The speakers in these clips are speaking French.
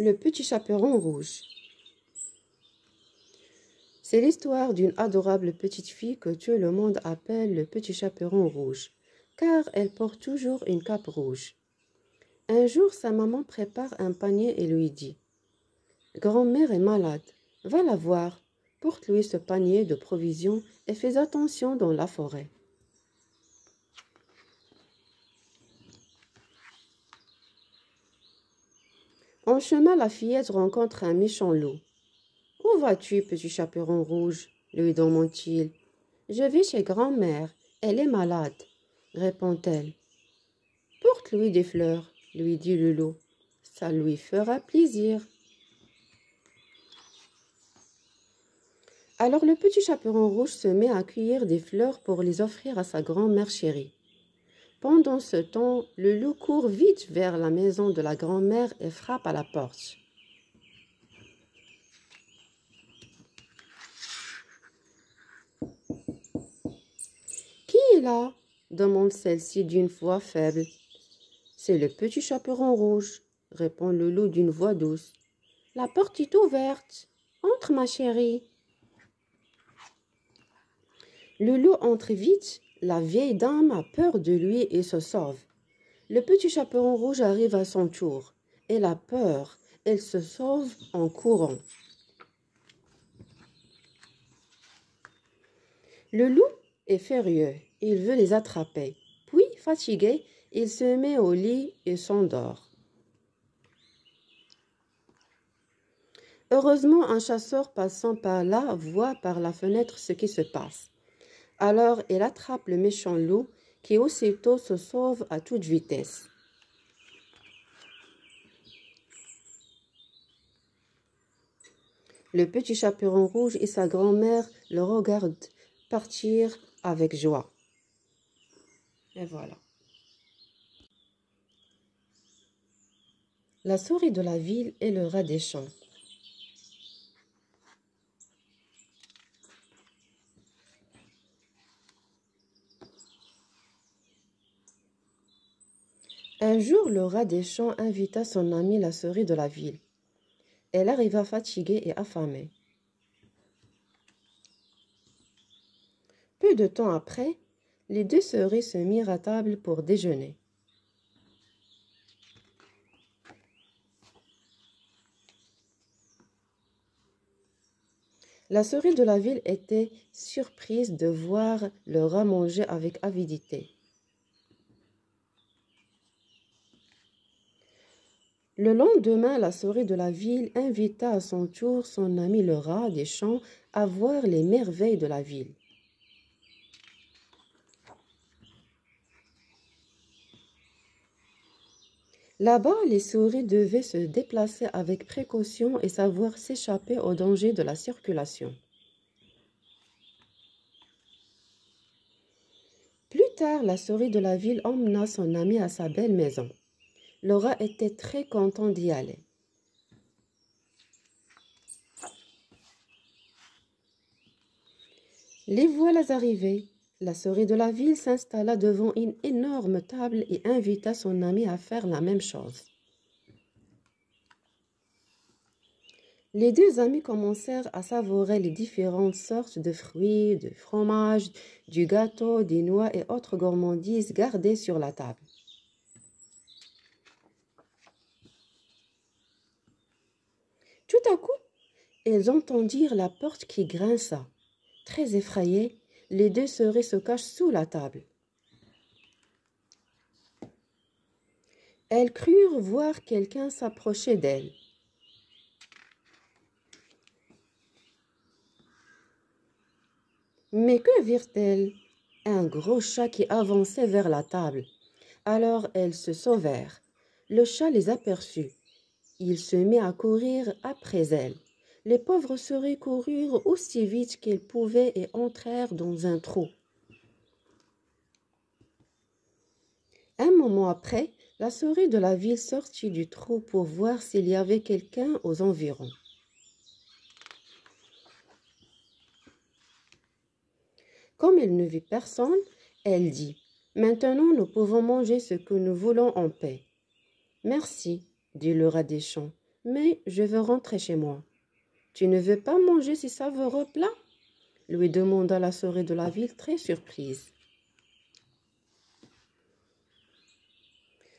Le petit chaperon rouge. C'est l'histoire d'une adorable petite fille que tout le monde appelle le petit chaperon rouge, car elle porte toujours une cape rouge. Un jour, sa maman prépare un panier et lui dit Grand-mère est malade, va la voir, porte-lui ce panier de provisions et fais attention dans la forêt. En chemin, la fillette rencontre un méchant loup. Où vas-tu, petit chaperon rouge lui demande-t-il. Je vais chez grand-mère. Elle est malade, répond-elle. Porte-lui des fleurs, lui dit le loup. Ça lui fera plaisir. Alors le petit chaperon rouge se met à cueillir des fleurs pour les offrir à sa grand-mère chérie. Pendant ce temps, le loup court vite vers la maison de la grand-mère et frappe à la porte. Qui est là demande celle-ci d'une voix faible. C'est le petit chaperon rouge, répond le loup d'une voix douce. La porte est ouverte. Entre, ma chérie. Le loup entre vite la vieille dame a peur de lui et se sauve. Le petit chaperon rouge arrive à son tour. Elle a peur. Elle se sauve en courant. Le loup est furieux. Il veut les attraper. Puis, fatigué, il se met au lit et s'endort. Heureusement, un chasseur passant par là voit par la fenêtre ce qui se passe. Alors elle attrape le méchant loup qui aussitôt se sauve à toute vitesse. Le petit chaperon rouge et sa grand-mère le regardent partir avec joie. Et voilà. La souris de la ville et le rat des champs. Un jour, le rat des champs invita son amie la souris de la ville. Elle arriva fatiguée et affamée. Peu de temps après, les deux souris se mirent à table pour déjeuner. La souris de la ville était surprise de voir le rat manger avec avidité. Le lendemain, la souris de la ville invita à son tour son ami le rat des champs à voir les merveilles de la ville. Là-bas, les souris devaient se déplacer avec précaution et savoir s'échapper aux danger de la circulation. Plus tard, la souris de la ville emmena son ami à sa belle maison. Laura était très contente d'y aller. Les voilà arrivés. La soirée de la ville s'installa devant une énorme table et invita son ami à faire la même chose. Les deux amis commencèrent à savourer les différentes sortes de fruits, de fromages, du gâteau, des noix et autres gourmandises gardées sur la table. Tout à coup, elles entendirent la porte qui grinça. Très effrayées, les deux sœurs se cachent sous la table. Elles crurent voir quelqu'un s'approcher d'elles. Mais que virent-elles Un gros chat qui avançait vers la table. Alors elles se sauvèrent. Le chat les aperçut. Il se mit à courir après elle. Les pauvres souris coururent aussi vite qu'ils pouvaient et entrèrent dans un trou. Un moment après, la souris de la ville sortit du trou pour voir s'il y avait quelqu'un aux environs. Comme elle ne vit personne, elle dit Maintenant nous pouvons manger ce que nous voulons en paix. Merci, dit le rat des champs, mais je veux rentrer chez moi. Tu ne veux pas manger ces savoureux plats lui demanda la souris de la ville très surprise.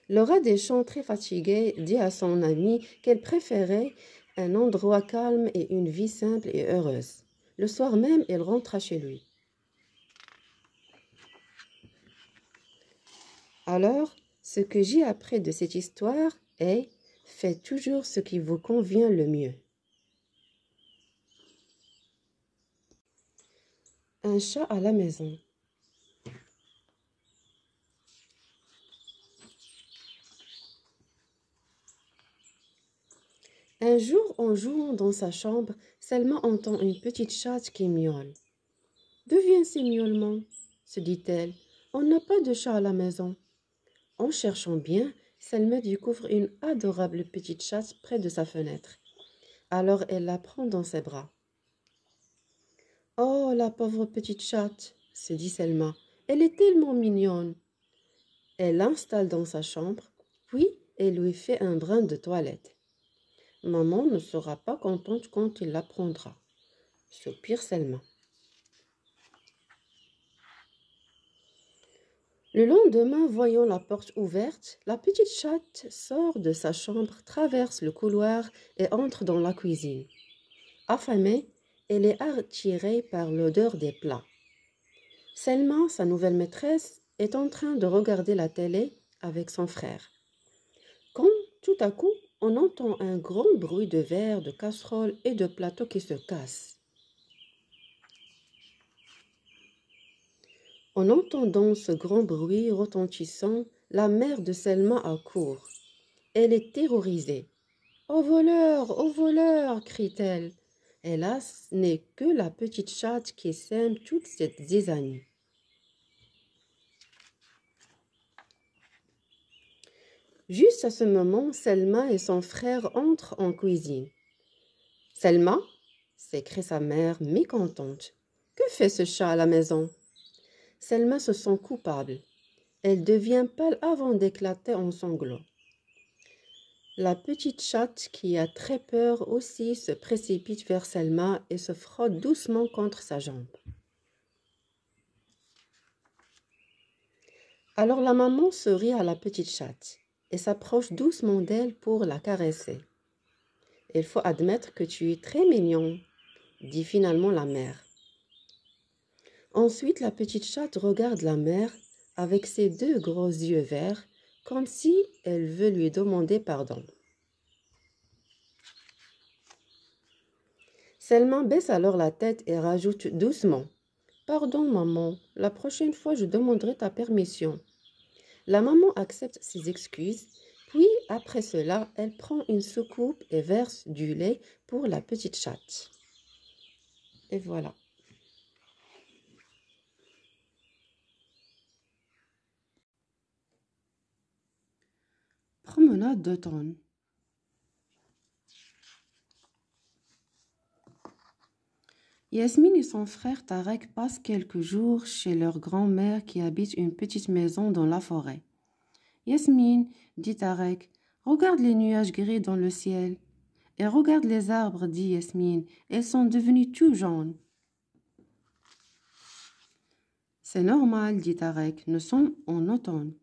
Le rat des champs, très fatigué, dit à son ami qu'elle préférait un endroit calme et une vie simple et heureuse. Le soir même, elle rentra chez lui. Alors, ce que j'ai appris de cette histoire est Faites toujours ce qui vous convient le mieux. Un chat à la maison. Un jour, en jouant dans sa chambre, Selma entend une petite chatte qui miaule. « viennent miaulement ?» se dit-elle. On n'a pas de chat à la maison. En cherchant bien, Selma découvre une adorable petite chatte près de sa fenêtre. Alors elle la prend dans ses bras. Oh, la pauvre petite chatte, se dit Selma. Elle est tellement mignonne. Elle l'installe dans sa chambre, puis elle lui fait un brin de toilette. Maman ne sera pas contente quand il la prendra, Soupire Selma. Le lendemain, voyant la porte ouverte, la petite chatte sort de sa chambre, traverse le couloir et entre dans la cuisine. Affamée, elle est attirée par l'odeur des plats. Selma, sa nouvelle maîtresse, est en train de regarder la télé avec son frère. Quand, tout à coup, on entend un grand bruit de verre, de casseroles et de plateaux qui se cassent. En entendant ce grand bruit retentissant, la mère de Selma accourt. Elle est terrorisée. Au voleur, au voleur crie-t-elle. Hélas, n'est que la petite chatte qui sème toute cette zizanie. Juste à ce moment, Selma et son frère entrent en cuisine. Selma s'écrie sa mère mécontente. Que fait ce chat à la maison Selma se sent coupable. Elle devient pâle avant d'éclater en sanglots. La petite chatte, qui a très peur aussi, se précipite vers Selma et se frotte doucement contre sa jambe. Alors la maman se rit à la petite chatte et s'approche doucement d'elle pour la caresser. Il faut admettre que tu es très mignon, dit finalement la mère. Ensuite, la petite chatte regarde la mère avec ses deux gros yeux verts, comme si elle veut lui demander pardon. Selma baisse alors la tête et rajoute doucement Pardon, maman, la prochaine fois je demanderai ta permission. La maman accepte ses excuses, puis après cela, elle prend une soucoupe et verse du lait pour la petite chatte. Et voilà. Promenade d'automne. Yasmine et son frère Tarek passent quelques jours chez leur grand-mère qui habite une petite maison dans la forêt. Yasmine, dit Tarek, regarde les nuages gris dans le ciel. Et regarde les arbres, dit Yasmine, elles sont devenus tout jaunes. C'est normal, dit Tarek, nous sommes en automne.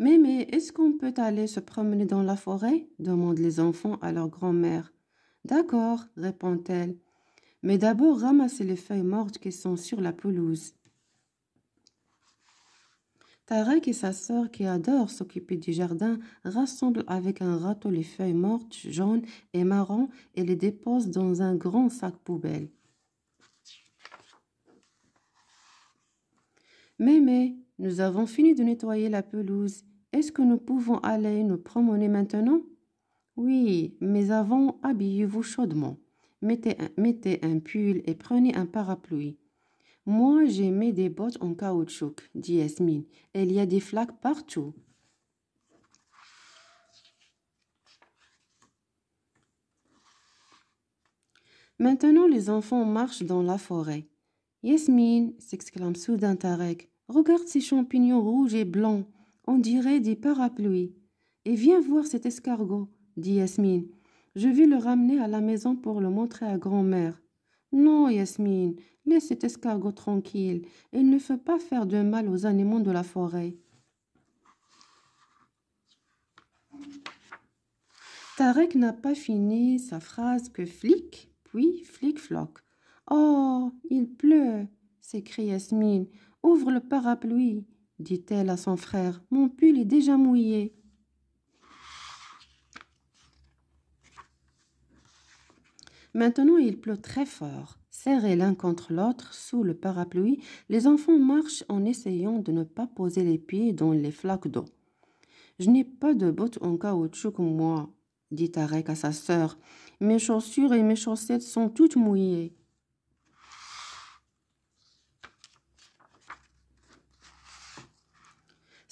« Mémé, est-ce qu'on peut aller se promener dans la forêt demandent les enfants à leur grand-mère. D'accord, répond-elle. Mais d'abord ramassez les feuilles mortes qui sont sur la pelouse. Tarek et sa sœur, qui adorent s'occuper du jardin, rassemblent avec un râteau les feuilles mortes, jaunes et marron et les déposent dans un grand sac poubelle. Mémé, nous avons fini de nettoyer la pelouse. Est-ce que nous pouvons aller nous promener maintenant Oui, mais avant, habillez-vous chaudement. Mettez un, mettez un pull et prenez un parapluie. Moi, j'ai mis des bottes en caoutchouc, dit Yasmine. il y a des flaques partout. Maintenant, les enfants marchent dans la forêt. Yasmine, s'exclame soudain Tarek, regarde ces champignons rouges et blancs on dirait des parapluies. Et viens voir cet escargot, dit Yasmine. Je vais le ramener à la maison pour le montrer à grand-mère. Non, Yasmine, laisse cet escargot tranquille. Il ne faut pas faire de mal aux animaux de la forêt. Tarek n'a pas fini sa phrase que flic, puis flic-floc. Oh, il pleut, s'écrie Yasmine. Ouvre le parapluie dit-elle à son frère. Mon pull est déjà mouillé. Maintenant, il pleut très fort. Serrés l'un contre l'autre sous le parapluie, les enfants marchent en essayant de ne pas poser les pieds dans les flaques d'eau. Je n'ai pas de bottes en caoutchouc, moi, dit Tarek à sa sœur. Mes chaussures et mes chaussettes sont toutes mouillées.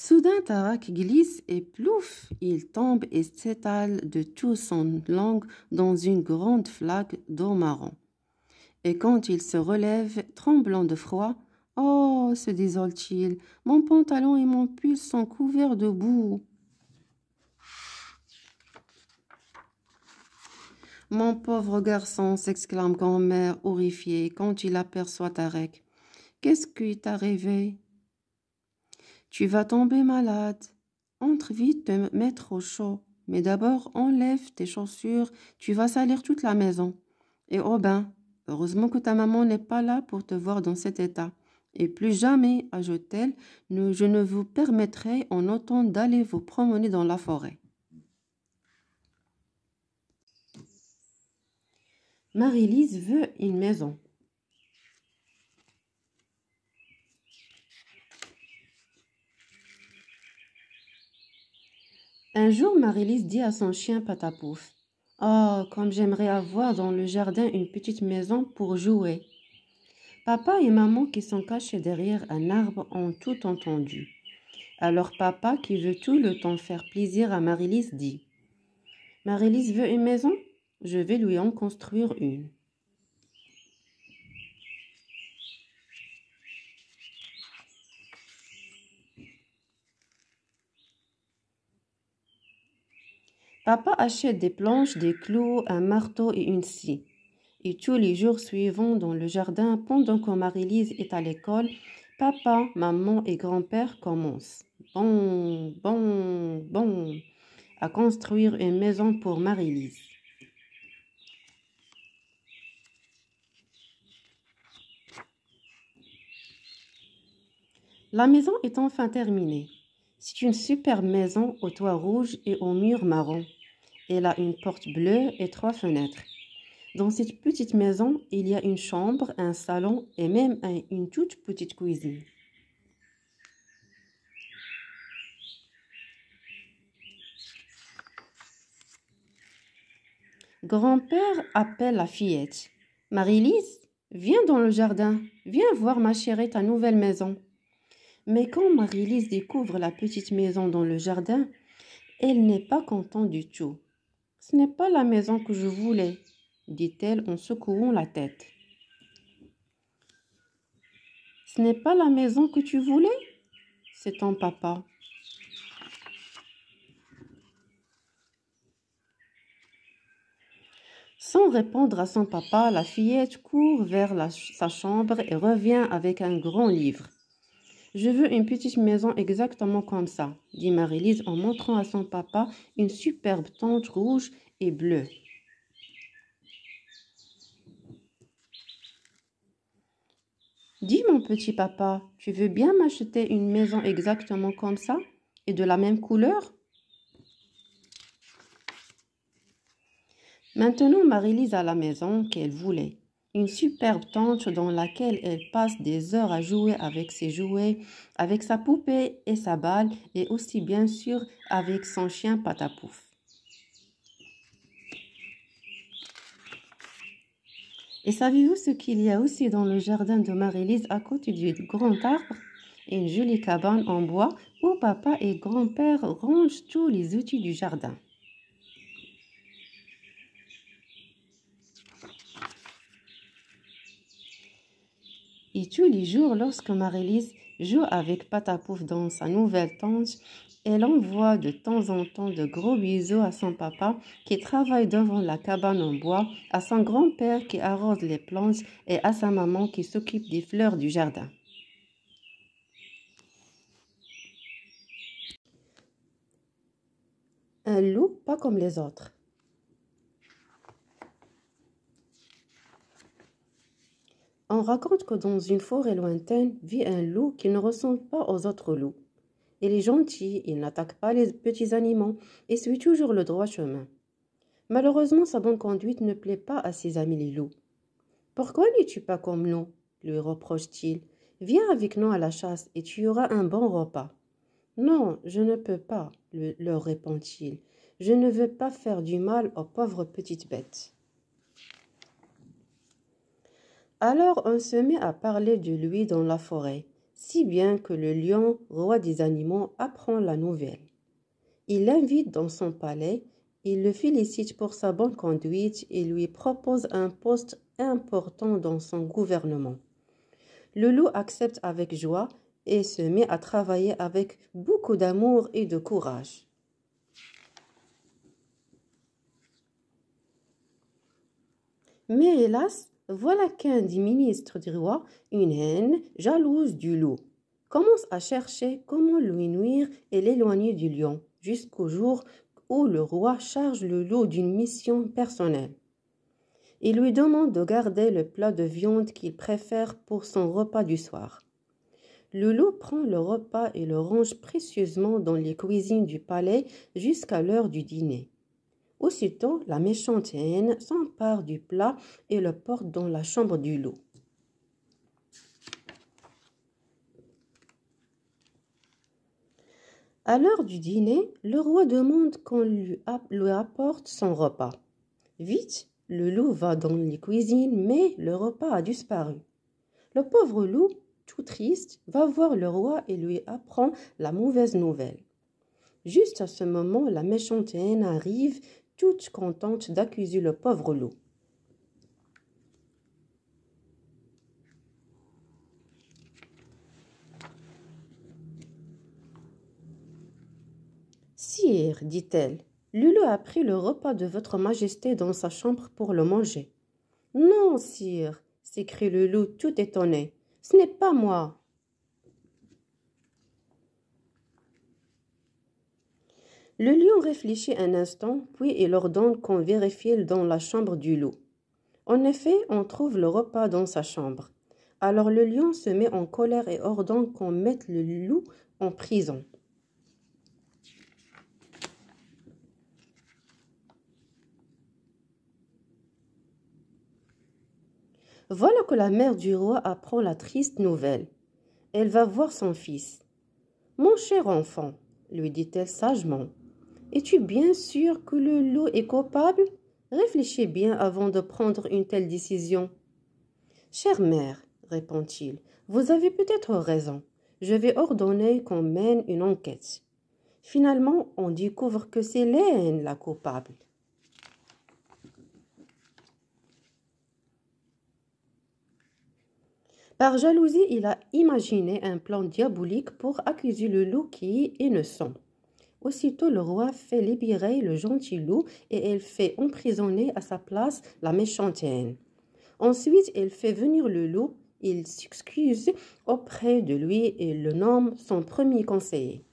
Soudain, Tarak glisse et plouf, il tombe et s'étale de toute son langue dans une grande flaque d'eau marron. Et quand il se relève, tremblant de froid, Oh, se désole-t-il, mon pantalon et mon pull sont couverts de boue. Mon pauvre garçon, s'exclame grand-mère horrifiée quand il aperçoit Tarek. Qu'est-ce qui t'a rêvé tu vas tomber malade. Entre vite te mettre au chaud. Mais d'abord, enlève tes chaussures. Tu vas salir toute la maison. Et au bain. Heureusement que ta maman n'est pas là pour te voir dans cet état. Et plus jamais, ajoute-t-elle, je ne vous permettrai en autant d'aller vous promener dans la forêt. Marie-Lise veut une maison. Un jour, Marilise dit à son chien Patapouf Oh, comme j'aimerais avoir dans le jardin une petite maison pour jouer. Papa et maman qui sont cachés derrière un arbre ont tout entendu. Alors papa, qui veut tout le temps faire plaisir à Marilise, dit Marilise veut une maison Je vais lui en construire une. Papa achète des planches, des clous, un marteau et une scie. Et tous les jours suivants dans le jardin, pendant que Marie-Lise est à l'école, papa, maman et grand-père commencent. Bon, bon, bon, à construire une maison pour Marie-Lise. La maison est enfin terminée. C'est une superbe maison au toit rouge et aux murs marron. Elle a une porte bleue et trois fenêtres. Dans cette petite maison, il y a une chambre, un salon et même une toute petite cuisine. Grand-père appelle la fillette. Marie-Lise, viens dans le jardin, viens voir ma chérie ta nouvelle maison. Mais quand Marie-Lise découvre la petite maison dans le jardin, elle n'est pas contente du tout. Ce n'est pas la maison que je voulais, dit-elle en secouant la tête. Ce n'est pas la maison que tu voulais C'est ton papa. Sans répondre à son papa, la fillette court vers sa chambre et revient avec un grand livre. Je veux une petite maison exactement comme ça, dit Marie-Lise en montrant à son papa une superbe tente rouge et bleue. Dis mon petit papa, tu veux bien m'acheter une maison exactement comme ça et de la même couleur Maintenant, Marie-Lise a la maison qu'elle voulait une superbe tente dans laquelle elle passe des heures à jouer avec ses jouets, avec sa poupée et sa balle, et aussi bien sûr avec son chien Patapouf. Et savez-vous ce qu'il y a aussi dans le jardin de Marie-Lise à côté du grand arbre Une jolie cabane en bois où papa et grand-père rangent tous les outils du jardin. Et tous les jours, lorsque Marie-Lise joue avec Patapouf dans sa nouvelle tente, elle envoie de temps en temps de gros bisous à son papa qui travaille devant la cabane en bois, à son grand-père qui arrose les plantes et à sa maman qui s'occupe des fleurs du jardin. Un loup pas comme les autres. On raconte que dans une forêt lointaine vit un loup qui ne ressemble pas aux autres loups. Il est gentil, il n'attaque pas les petits animaux et suit toujours le droit chemin. Malheureusement, sa bonne conduite ne plaît pas à ses amis les loups. Pourquoi n'es-tu pas comme nous lui reproche-t-il. Viens avec nous à la chasse et tu auras un bon repas. Non, je ne peux pas, leur répond-il. Je ne veux pas faire du mal aux pauvres petites bêtes. Alors on se met à parler de lui dans la forêt, si bien que le lion, roi des animaux, apprend la nouvelle. Il l'invite dans son palais, il le félicite pour sa bonne conduite et lui propose un poste important dans son gouvernement. Le loup accepte avec joie et se met à travailler avec beaucoup d'amour et de courage. Mais hélas, voilà qu'un des ministres du roi, une haine jalouse du loup, commence à chercher comment lui nuire et l'éloigner du lion, jusqu'au jour où le roi charge le loup d'une mission personnelle. Il lui demande de garder le plat de viande qu'il préfère pour son repas du soir. Le loup prend le repas et le range précieusement dans les cuisines du palais jusqu'à l'heure du dîner. Aussitôt, la méchante haine s'empare du plat et le porte dans la chambre du loup. À l'heure du dîner, le roi demande qu'on lui, apporte son repas. Vite, le loup va dans les cuisines, mais le repas a disparu. Le pauvre loup, tout triste, va voir le roi et lui apprend la mauvaise nouvelle. Juste à ce moment, la méchante haine arrive toute contente d'accuser le pauvre loup. Sire, dit-elle, Lulu a pris le repas de votre majesté dans sa chambre pour le manger. Non, sire, s'écrie loup tout étonné, ce n'est pas moi, Le lion réfléchit un instant, puis il ordonne qu'on vérifie dans la chambre du loup. En effet, on trouve le repas dans sa chambre. Alors le lion se met en colère et ordonne qu'on mette le loup en prison. Voilà que la mère du roi apprend la triste nouvelle. Elle va voir son fils. Mon cher enfant, lui dit-elle sagement, es-tu bien sûr que le loup est coupable Réfléchis bien avant de prendre une telle décision. Chère mère, répond-il, vous avez peut-être raison. Je vais ordonner qu'on mène une enquête. Finalement, on découvre que c'est Laine la coupable. Par jalousie, il a imaginé un plan diabolique pour accuser le loup qui est innocent. Aussitôt le roi fait libérer le gentil loup et elle fait emprisonner à sa place la méchante Ensuite, elle fait venir le loup, il s'excuse auprès de lui et le nomme son premier conseiller.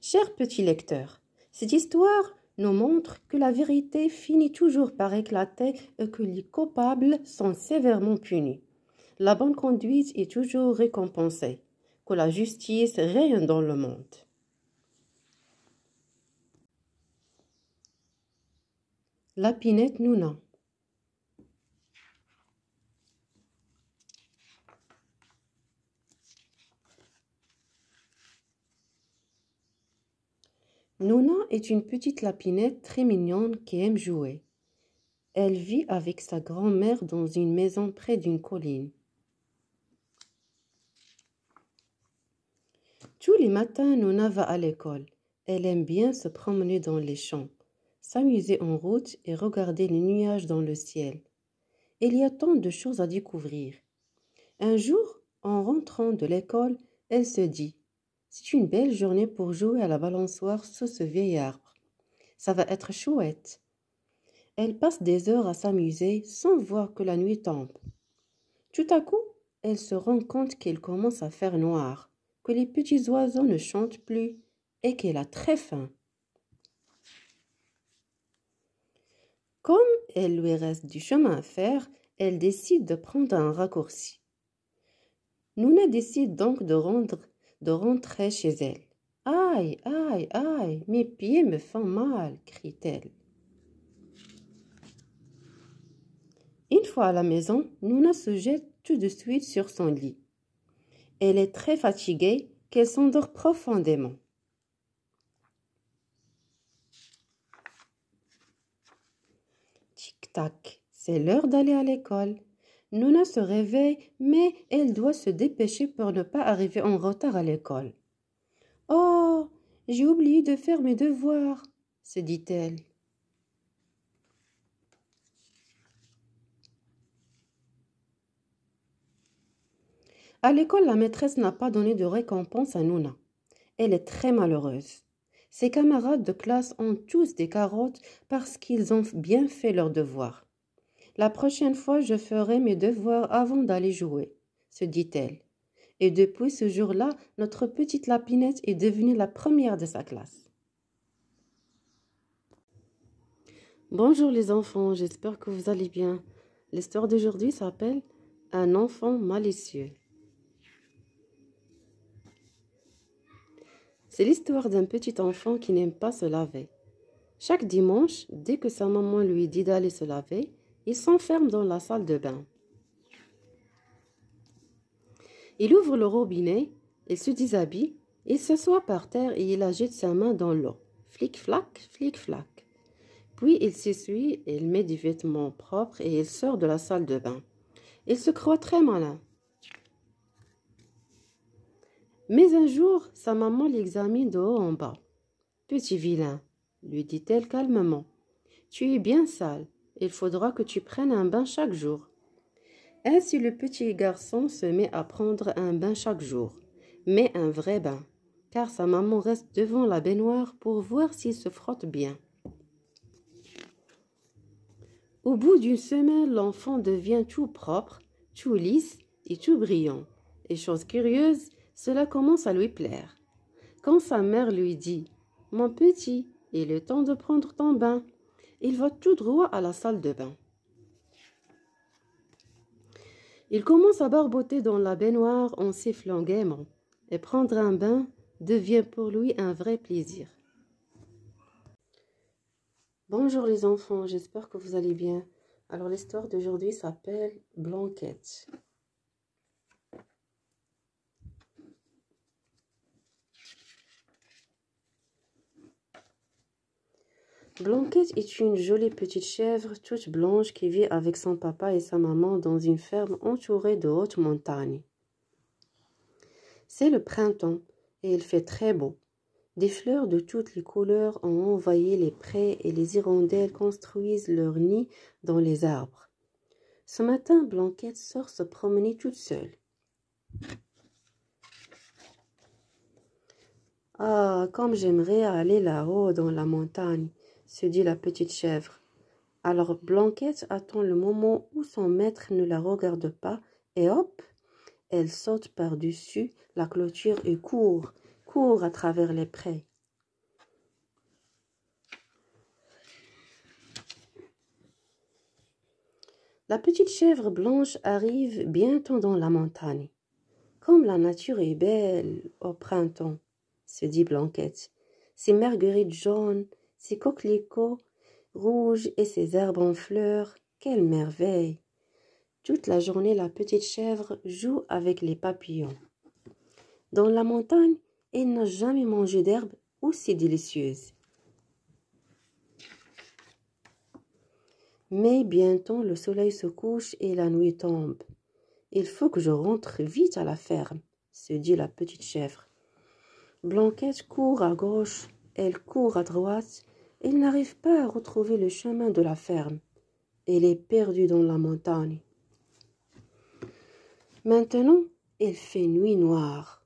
Chers petits lecteurs, cette histoire nous montre que la vérité finit toujours par éclater et que les coupables sont sévèrement punis. La bonne conduite est toujours récompensée la justice règne dans le monde. Lapinette Nouna. Nouna est une petite lapinette très mignonne qui aime jouer. Elle vit avec sa grand-mère dans une maison près d'une colline. Tous les matins, Nona va à l'école. Elle aime bien se promener dans les champs, s'amuser en route et regarder les nuages dans le ciel. Il y a tant de choses à découvrir. Un jour, en rentrant de l'école, elle se dit C'est une belle journée pour jouer à la balançoire sous ce vieil arbre. Ça va être chouette. Elle passe des heures à s'amuser sans voir que la nuit tombe. Tout à coup, elle se rend compte qu'il commence à faire noir les petits oiseaux ne chantent plus et qu'elle a très faim. Comme elle lui reste du chemin à faire, elle décide de prendre un raccourci. Nuna décide donc de, rendre, de rentrer chez elle. Aïe, aïe, aïe, mes pieds me font mal, crie-t-elle. Une fois à la maison, Nuna se jette tout de suite sur son lit elle est très fatiguée, qu'elle s'endort profondément. Tic-tac, c'est l'heure d'aller à l'école. Nona se réveille, mais elle doit se dépêcher pour ne pas arriver en retard à l'école. Oh, j'ai oublié de faire mes devoirs, se dit-elle. À l'école, la maîtresse n'a pas donné de récompense à Nouna. Elle est très malheureuse. Ses camarades de classe ont tous des carottes parce qu'ils ont bien fait leurs devoirs. La prochaine fois, je ferai mes devoirs avant d'aller jouer, se dit-elle. Et depuis ce jour-là, notre petite lapinette est devenue la première de sa classe. Bonjour les enfants, j'espère que vous allez bien. L'histoire d'aujourd'hui s'appelle Un enfant malicieux. C'est l'histoire d'un petit enfant qui n'aime pas se laver. Chaque dimanche, dès que sa maman lui dit d'aller se laver, il s'enferme dans la salle de bain. Il ouvre le robinet, il se déshabille, il s'assoit par terre et il agite sa main dans l'eau. Flic-flac, flic-flac. Puis il s'essuie, il met des vêtements propres et il sort de la salle de bain. Il se croit très malin. Mais un jour, sa maman l'examine de haut en bas. Petit vilain, lui dit-elle calmement, tu es bien sale. Il faudra que tu prennes un bain chaque jour. Ainsi le petit garçon se met à prendre un bain chaque jour, mais un vrai bain, car sa maman reste devant la baignoire pour voir s'il se frotte bien. Au bout d'une semaine, l'enfant devient tout propre, tout lisse et tout brillant. Et chose curieuse, cela commence à lui plaire. Quand sa mère lui dit Mon petit, il est temps de prendre ton bain, il va tout droit à la salle de bain. Il commence à barboter dans la baignoire en sifflant gaiement, et prendre un bain devient pour lui un vrai plaisir. Bonjour les enfants, j'espère que vous allez bien. Alors l'histoire d'aujourd'hui s'appelle Blanquette. Blanquette est une jolie petite chèvre toute blanche qui vit avec son papa et sa maman dans une ferme entourée de hautes montagnes. C'est le printemps et il fait très beau. Des fleurs de toutes les couleurs ont envahi les prés et les hirondelles construisent leurs nids dans les arbres. Ce matin, Blanquette sort se promener toute seule. Ah, comme j'aimerais aller là-haut dans la montagne se dit la petite chèvre. Alors Blanquette attend le moment où son maître ne la regarde pas, et hop, elle saute par-dessus la clôture et court, court à travers les prés. La petite chèvre blanche arrive bientôt dans la montagne. Comme la nature est belle au printemps, se dit Blanquette. C'est marguerites jaunes, ses coquelicots rouges et ses herbes en fleurs, quelle merveille Toute la journée, la petite chèvre joue avec les papillons. Dans la montagne, elle n'a jamais mangé d'herbe aussi délicieuse. Mais bientôt le soleil se couche et la nuit tombe. Il faut que je rentre vite à la ferme, se dit la petite chèvre. Blanquette court à gauche, elle court à droite, elle n'arrive pas à retrouver le chemin de la ferme. Elle est perdue dans la montagne. Maintenant, il fait nuit noire.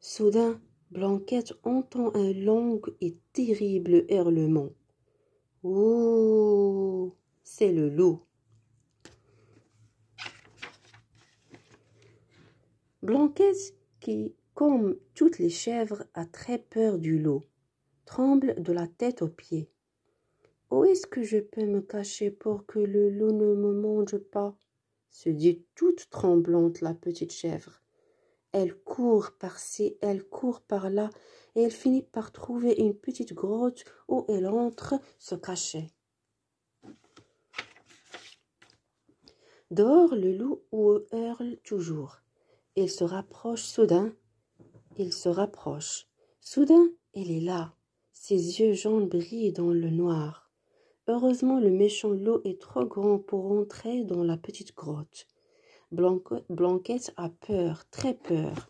Soudain, Blanquette entend un long et terrible hurlement. Ouh, C'est le loup. Blanquette, qui, comme toutes les chèvres, a très peur du loup, tremble de la tête aux pieds. Où est-ce que je peux me cacher pour que le loup ne me mange pas se dit toute tremblante la petite chèvre. Elle court par-ci, elle court par-là, et elle finit par trouver une petite grotte où elle entre se cacher. Dehors, le loup hurle toujours. Il se rapproche soudain, il se rapproche. Soudain, il est là. Ses yeux jaunes brillent dans le noir. Heureusement, le méchant lot est trop grand pour entrer dans la petite grotte. Blanquette a peur, très peur.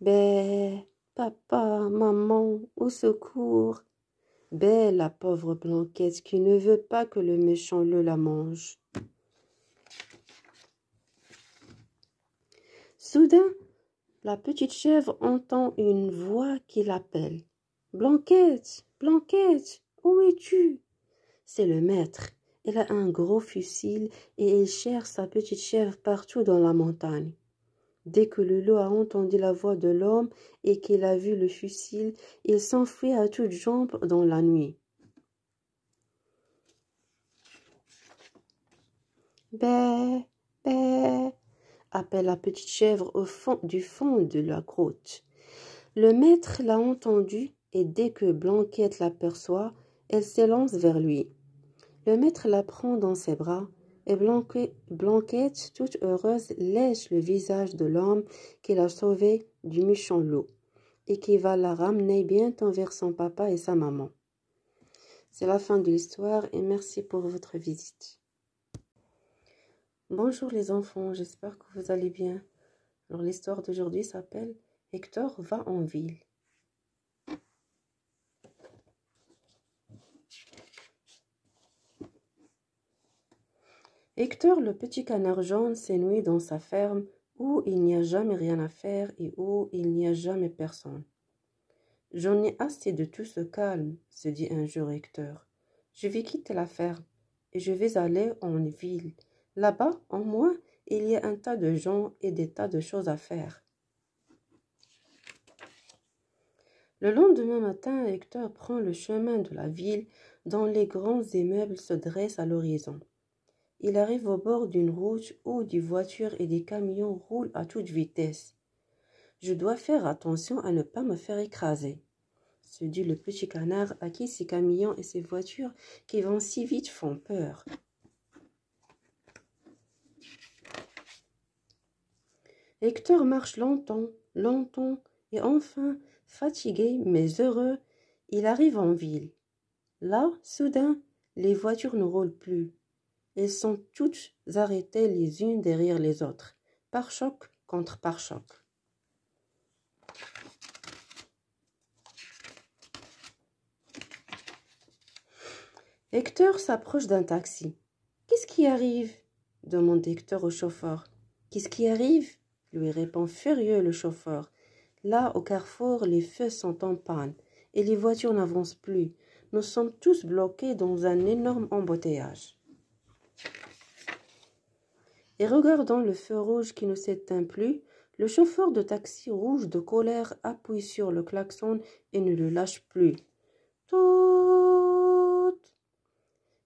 Bé, papa, maman, au secours. Bé, la pauvre Blanquette qui ne veut pas que le méchant le la mange. Soudain, la petite chèvre entend une voix qui l'appelle. Blanquette, Blanquette, où es-tu C'est le maître. Elle a un gros fusil et il cherche sa petite chèvre partout dans la montagne. Dès que le loup a entendu la voix de l'homme et qu'il a vu le fusil, il s'enfuit à toutes jambes dans la nuit. Bé, appelle la petite chèvre au fond du fond de la grotte. Le maître l'a entendue et dès que Blanquette l'aperçoit, elle s'élance vers lui. Le maître la prend dans ses bras et Blanquette, toute heureuse, lèche le visage de l'homme qui l'a sauvé du méchant loup et qui va la ramener bientôt vers son papa et sa maman. C'est la fin de l'histoire et merci pour votre visite. Bonjour les enfants, j'espère que vous allez bien. Alors l'histoire d'aujourd'hui s'appelle Hector va en ville. Hector, le petit canard jaune, s'ennuie dans sa ferme où il n'y a jamais rien à faire et où il n'y a jamais personne. J'en ai assez de tout ce calme, se dit un jour Hector. Je vais quitter la ferme et je vais aller en ville Là-bas, en moi, il y a un tas de gens et des tas de choses à faire. Le lendemain matin, Hector prend le chemin de la ville dont les grands immeubles se dressent à l'horizon. Il arrive au bord d'une route où des voitures et des camions roulent à toute vitesse. Je dois faire attention à ne pas me faire écraser, se dit le petit canard à qui ces camions et ces voitures qui vont si vite font peur. Hector marche longtemps, longtemps, et enfin, fatigué mais heureux, il arrive en ville. Là, soudain, les voitures ne roulent plus. Elles sont toutes arrêtées les unes derrière les autres, par choc contre par choc. Hector s'approche d'un taxi. Qu'est-ce qui arrive demande Hector au chauffeur. Qu'est-ce qui arrive lui répond furieux le chauffeur. Là, au carrefour, les feux sont en panne et les voitures n'avancent plus. Nous sommes tous bloqués dans un énorme embouteillage. Et regardant le feu rouge qui ne s'éteint plus, le chauffeur de taxi rouge de colère appuie sur le klaxon et ne le lâche plus. Tout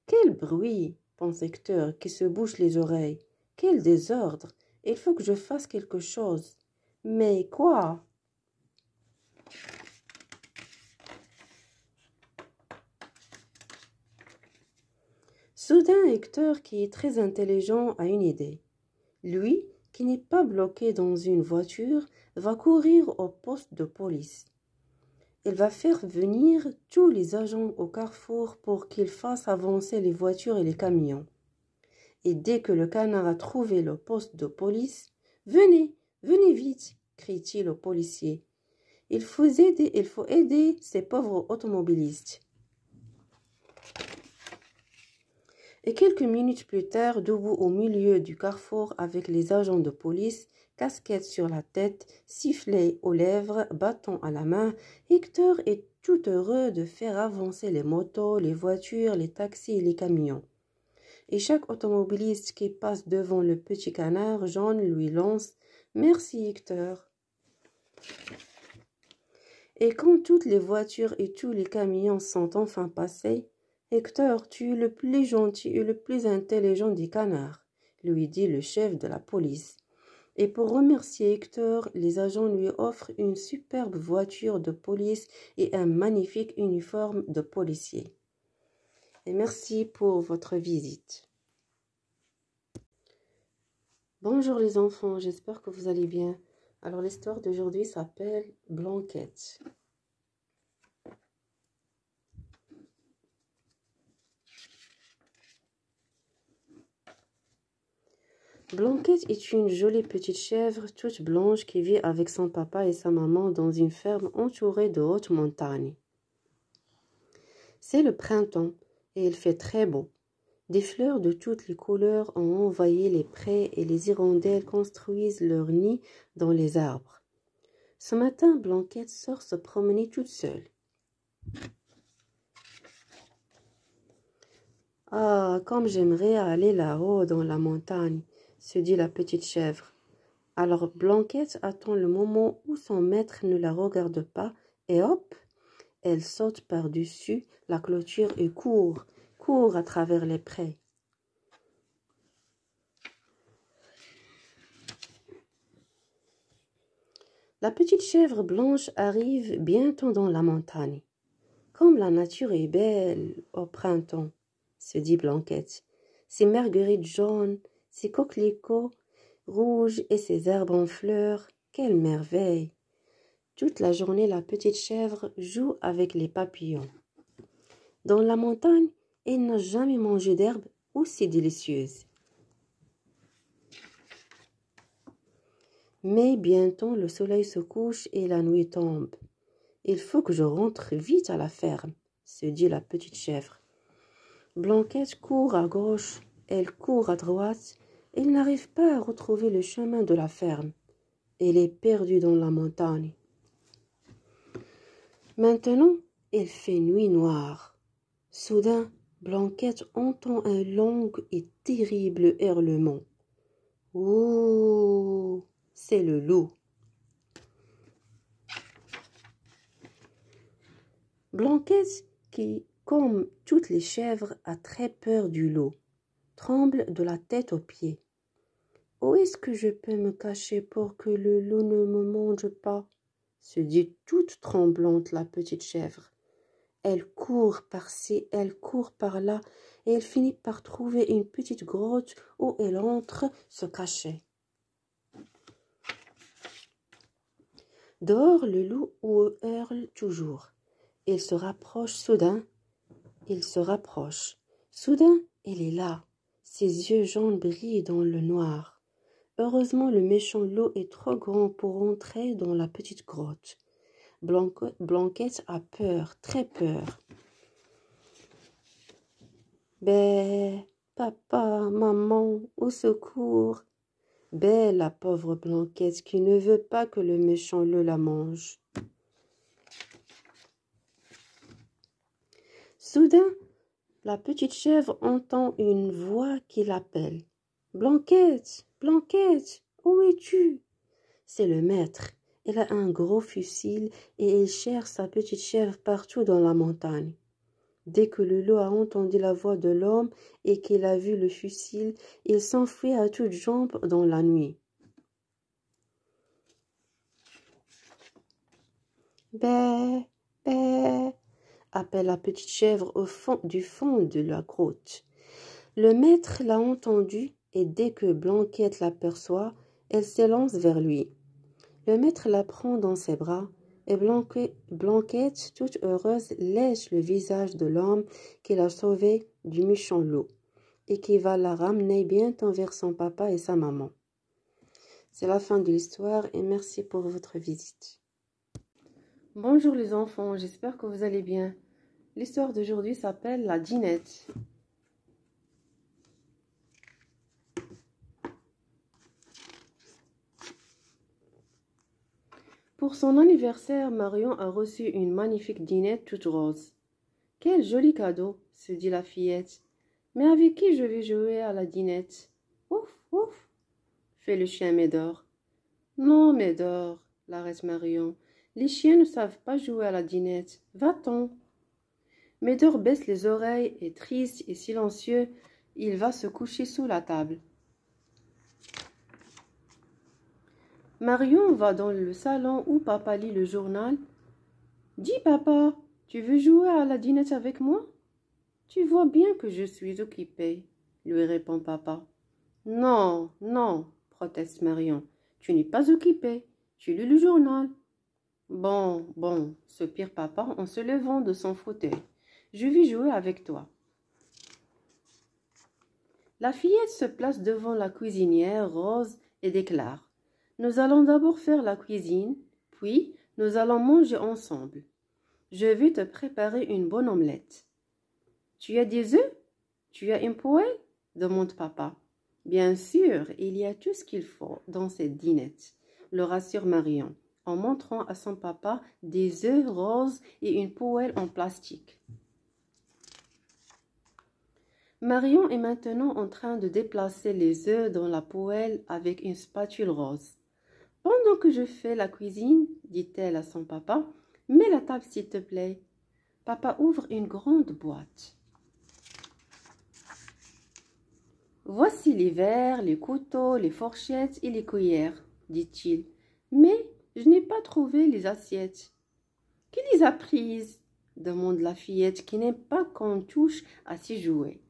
Quel bruit pense Hector qui se bouche les oreilles. Quel désordre il faut que je fasse quelque chose. Mais quoi Soudain, Hector, qui est très intelligent, a une idée. Lui, qui n'est pas bloqué dans une voiture, va courir au poste de police. Il va faire venir tous les agents au carrefour pour qu'ils fassent avancer les voitures et les camions. Et dès que le canard a trouvé le poste de police, Venez, venez vite, crie-t-il au policier. Il faut aider, il faut aider ces pauvres automobilistes. Et quelques minutes plus tard, debout au milieu du carrefour avec les agents de police, casquette sur la tête, sifflet aux lèvres, bâton à la main, Hector est tout heureux de faire avancer les motos, les voitures, les taxis et les camions et chaque automobiliste qui passe devant le petit canard jaune lui lance Merci Hector. Et quand toutes les voitures et tous les camions sont enfin passés, Hector, tu es le plus gentil et le plus intelligent des canards, lui dit le chef de la police. Et pour remercier Hector, les agents lui offrent une superbe voiture de police et un magnifique uniforme de policier et merci pour votre visite. Bonjour les enfants, j'espère que vous allez bien. Alors l'histoire d'aujourd'hui s'appelle Blanquette. Blanquette est une jolie petite chèvre toute blanche qui vit avec son papa et sa maman dans une ferme entourée de hautes montagnes. C'est le printemps et il fait très beau. Des fleurs de toutes les couleurs ont envahi les prés et les hirondelles construisent leur nid dans les arbres. Ce matin, Blanquette sort se promener toute seule. Ah, comme j'aimerais aller là-haut dans la montagne, se dit la petite chèvre. Alors Blanquette attend le moment où son maître ne la regarde pas, et hop, elle saute par-dessus la clôture et court, court à travers les prés. La petite chèvre blanche arrive bientôt dans la montagne. Comme la nature est belle au printemps, se dit Blanquette. Ses marguerites jaunes, ses coquelicots rouges et ses herbes en fleurs, quelle merveille toute la journée, la petite chèvre joue avec les papillons. Dans la montagne, elle n'a jamais mangé d'herbe aussi délicieuse. Mais bientôt le soleil se couche et la nuit tombe. Il faut que je rentre vite à la ferme, se dit la petite chèvre. Blanquette court à gauche, elle court à droite, elle n'arrive pas à retrouver le chemin de la ferme. Elle est perdue dans la montagne. Maintenant, il fait nuit noire. Soudain, Blanquette entend un long et terrible hurlement. Oh C'est le loup. Blanquette, qui, comme toutes les chèvres, a très peur du loup, tremble de la tête aux pieds. Où est-ce que je peux me cacher pour que le loup ne me mange pas se dit toute tremblante la petite chèvre. Elle court par-ci, elle court par-là, et elle finit par trouver une petite grotte où elle entre se cacher. Dehors, le loup hurle toujours. Il se rapproche soudain, il se rapproche. Soudain, elle est là. Ses yeux jaunes brillent dans le noir. Heureusement le méchant lot est trop grand pour entrer dans la petite grotte. Blanquette a peur, très peur. Bé, ben, papa, maman, au secours. Bé, ben, la pauvre Blanquette qui ne veut pas que le méchant le la mange. Soudain, la petite chèvre entend une voix qui l'appelle. Blanquette, Blanquette, où es-tu C'est le maître. Il a un gros fusil et il cherche sa petite chèvre partout dans la montagne. Dès que le loup a entendu la voix de l'homme et qu'il a vu le fusil, il s'enfuit à toutes jambes dans la nuit. Bé, appelle la petite chèvre au fond du fond de la grotte. Le maître l'a entendue et dès que Blanquette l'aperçoit, elle s'élance vers lui. Le maître la prend dans ses bras et Blanquette, toute heureuse, lèche le visage de l'homme qui l'a sauvé du méchant loup et qui va la ramener bientôt vers son papa et sa maman. C'est la fin de l'histoire et merci pour votre visite. Bonjour les enfants, j'espère que vous allez bien. L'histoire d'aujourd'hui s'appelle la dinette. Pour son anniversaire, Marion a reçu une magnifique dinette toute rose. Quel joli cadeau, se dit la fillette. Mais avec qui je vais jouer à la dinette Ouf, ouf fait le chien Médor. Non, Médor, l'arrête Marion. Les chiens ne savent pas jouer à la dinette. Va-t'en. Médor baisse les oreilles et triste et silencieux, il va se coucher sous la table. Marion va dans le salon où papa lit le journal. Dis papa, tu veux jouer à la dinette avec moi Tu vois bien que je suis occupée, lui répond papa. Non, non, proteste Marion. Tu n'es pas occupée. Tu lis le journal. Bon, bon, pire papa en se levant de son fauteuil. Je vais jouer avec toi. La fillette se place devant la cuisinière rose et déclare nous allons d'abord faire la cuisine, puis nous allons manger ensemble. Je vais te préparer une bonne omelette. Tu as des œufs Tu as une poêle demande papa. Bien sûr, il y a tout ce qu'il faut dans cette dinette, le rassure Marion en montrant à son papa des œufs roses et une poêle en plastique. Marion est maintenant en train de déplacer les œufs dans la poêle avec une spatule rose. Pendant que je fais la cuisine, dit-elle à son papa, mets la table s'il te plaît. Papa ouvre une grande boîte. Voici les verres, les couteaux, les fourchettes et les cuillères, dit-il. Mais je n'ai pas trouvé les assiettes. Qui les a prises demande la fillette qui n'aime pas qu'on touche à ses jouets.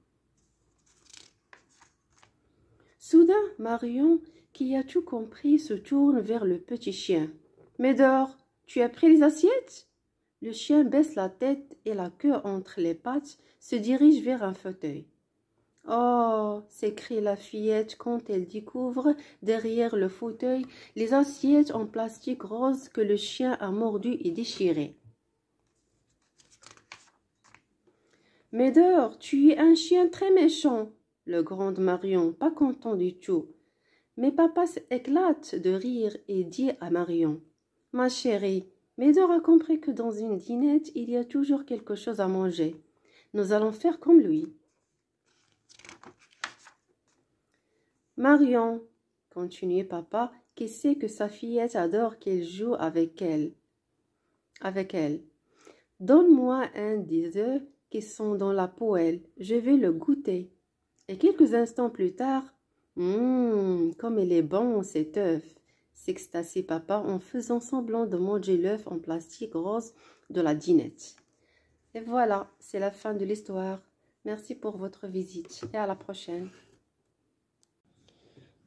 Soudain, Marion qui a tout compris, se tourne vers le petit chien. Médor, tu as pris les assiettes Le chien baisse la tête et la queue entre les pattes, se dirige vers un fauteuil. Oh s'écrie la fillette quand elle découvre, derrière le fauteuil, les assiettes en plastique rose que le chien a mordu et déchiré. Médor, tu es un chien très méchant, le grand Marion, pas content du tout. Mais papa éclate de rire et dit à Marion Ma chérie, Médor a compris que dans une dinette, il y a toujours quelque chose à manger. Nous allons faire comme lui. Marion, continuait papa, qui sait que sa fillette adore qu'elle joue avec elle. Avec elle. Donne-moi un des œufs qui sont dans la poêle, je vais le goûter. Et quelques instants plus tard, Hum, comme il est bon cet œuf s'extasie papa en faisant semblant de manger l'œuf en plastique rose de la dinette. Et voilà, c'est la fin de l'histoire. Merci pour votre visite et à la prochaine.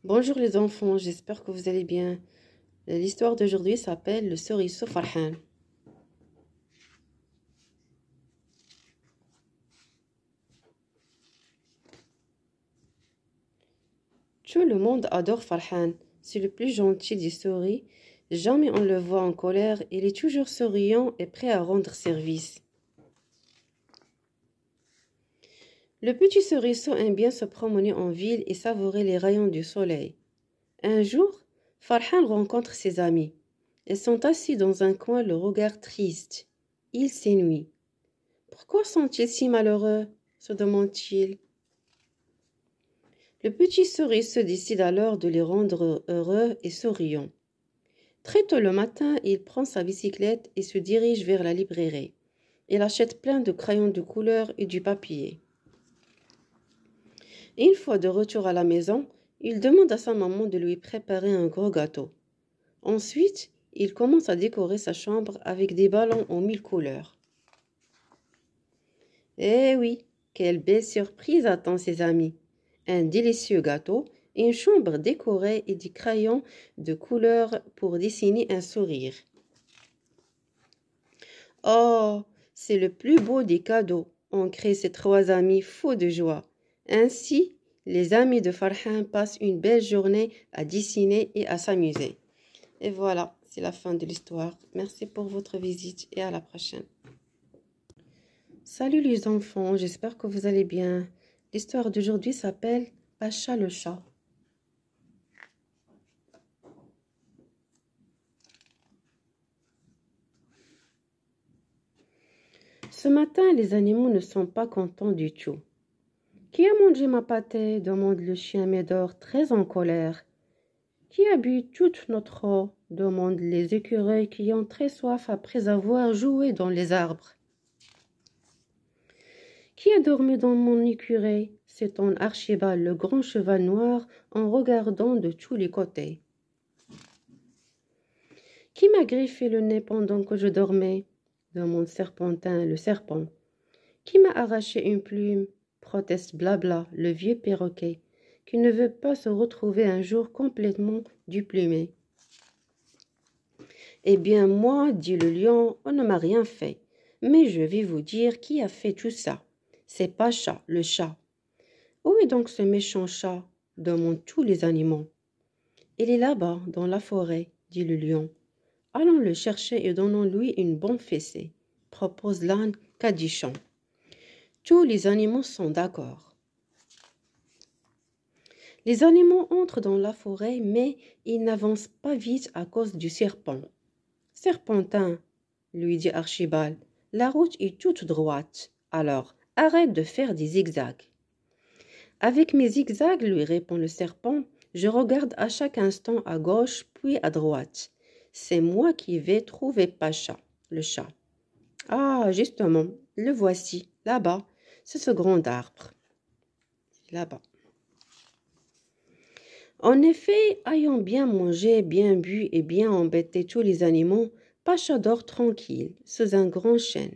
Bonjour les enfants, j'espère que vous allez bien. L'histoire d'aujourd'hui s'appelle le cerise Farhan. Tout le monde adore Farhan. C'est le plus gentil des souris. Jamais on le voit en colère. Il est toujours souriant et prêt à rendre service. Le petit cerisseau aime bien se promener en ville et savourer les rayons du soleil. Un jour, Farhan rencontre ses amis. Ils sont assis dans un coin, le regard triste. Il s'ennuie. Pourquoi sont-ils si malheureux se demande-t-il. Le petit souris se décide alors de les rendre heureux et souriants. Très tôt le matin, il prend sa bicyclette et se dirige vers la librairie. Il achète plein de crayons de couleur et du papier. Une fois de retour à la maison, il demande à sa maman de lui préparer un gros gâteau. Ensuite, il commence à décorer sa chambre avec des ballons aux mille couleurs. Eh oui, quelle belle surprise attend ses amis un délicieux gâteau, une chambre décorée et des crayons de couleur pour dessiner un sourire. Oh, c'est le plus beau des cadeaux, On crée ces trois amis fous de joie. Ainsi, les amis de Farhan passent une belle journée à dessiner et à s'amuser. Et voilà, c'est la fin de l'histoire. Merci pour votre visite et à la prochaine. Salut les enfants, j'espère que vous allez bien. L'histoire d'aujourd'hui s'appelle Pacha le chat. Ce matin, les animaux ne sont pas contents du tout. Qui a mangé ma pâtée demande le chien Médor, très en colère. Qui a bu toute notre eau demandent les écureuils qui ont très soif après avoir joué dans les arbres. Qui a dormi dans mon écureuil ?» s'étonne Archibald, le grand cheval noir, en regardant de tous les côtés. Qui m'a griffé le nez pendant que je dormais demande Serpentin, le serpent. Qui m'a arraché une plume proteste Blabla, le vieux perroquet, qui ne veut pas se retrouver un jour complètement duplumé. Eh bien, moi, dit le lion, on ne m'a rien fait, mais je vais vous dire qui a fait tout ça. C'est pas chat, le chat. Où est donc ce méchant chat demandent tous les animaux. Il est là-bas, dans la forêt, dit le lion. Allons le chercher et donnons-lui une bonne fessée, propose l'âne cadichon. Tous les animaux sont d'accord. Les animaux entrent dans la forêt, mais ils n'avancent pas vite à cause du serpent. Serpentin, lui dit Archibald, la route est toute droite. Alors, Arrête de faire des zigzags. Avec mes zigzags, lui répond le serpent, je regarde à chaque instant à gauche puis à droite. C'est moi qui vais trouver Pacha, le chat. Ah, justement, le voici, là-bas. C'est ce grand arbre. Là-bas. En effet, ayant bien mangé, bien bu et bien embêté tous les animaux, Pacha dort tranquille sous un grand chêne.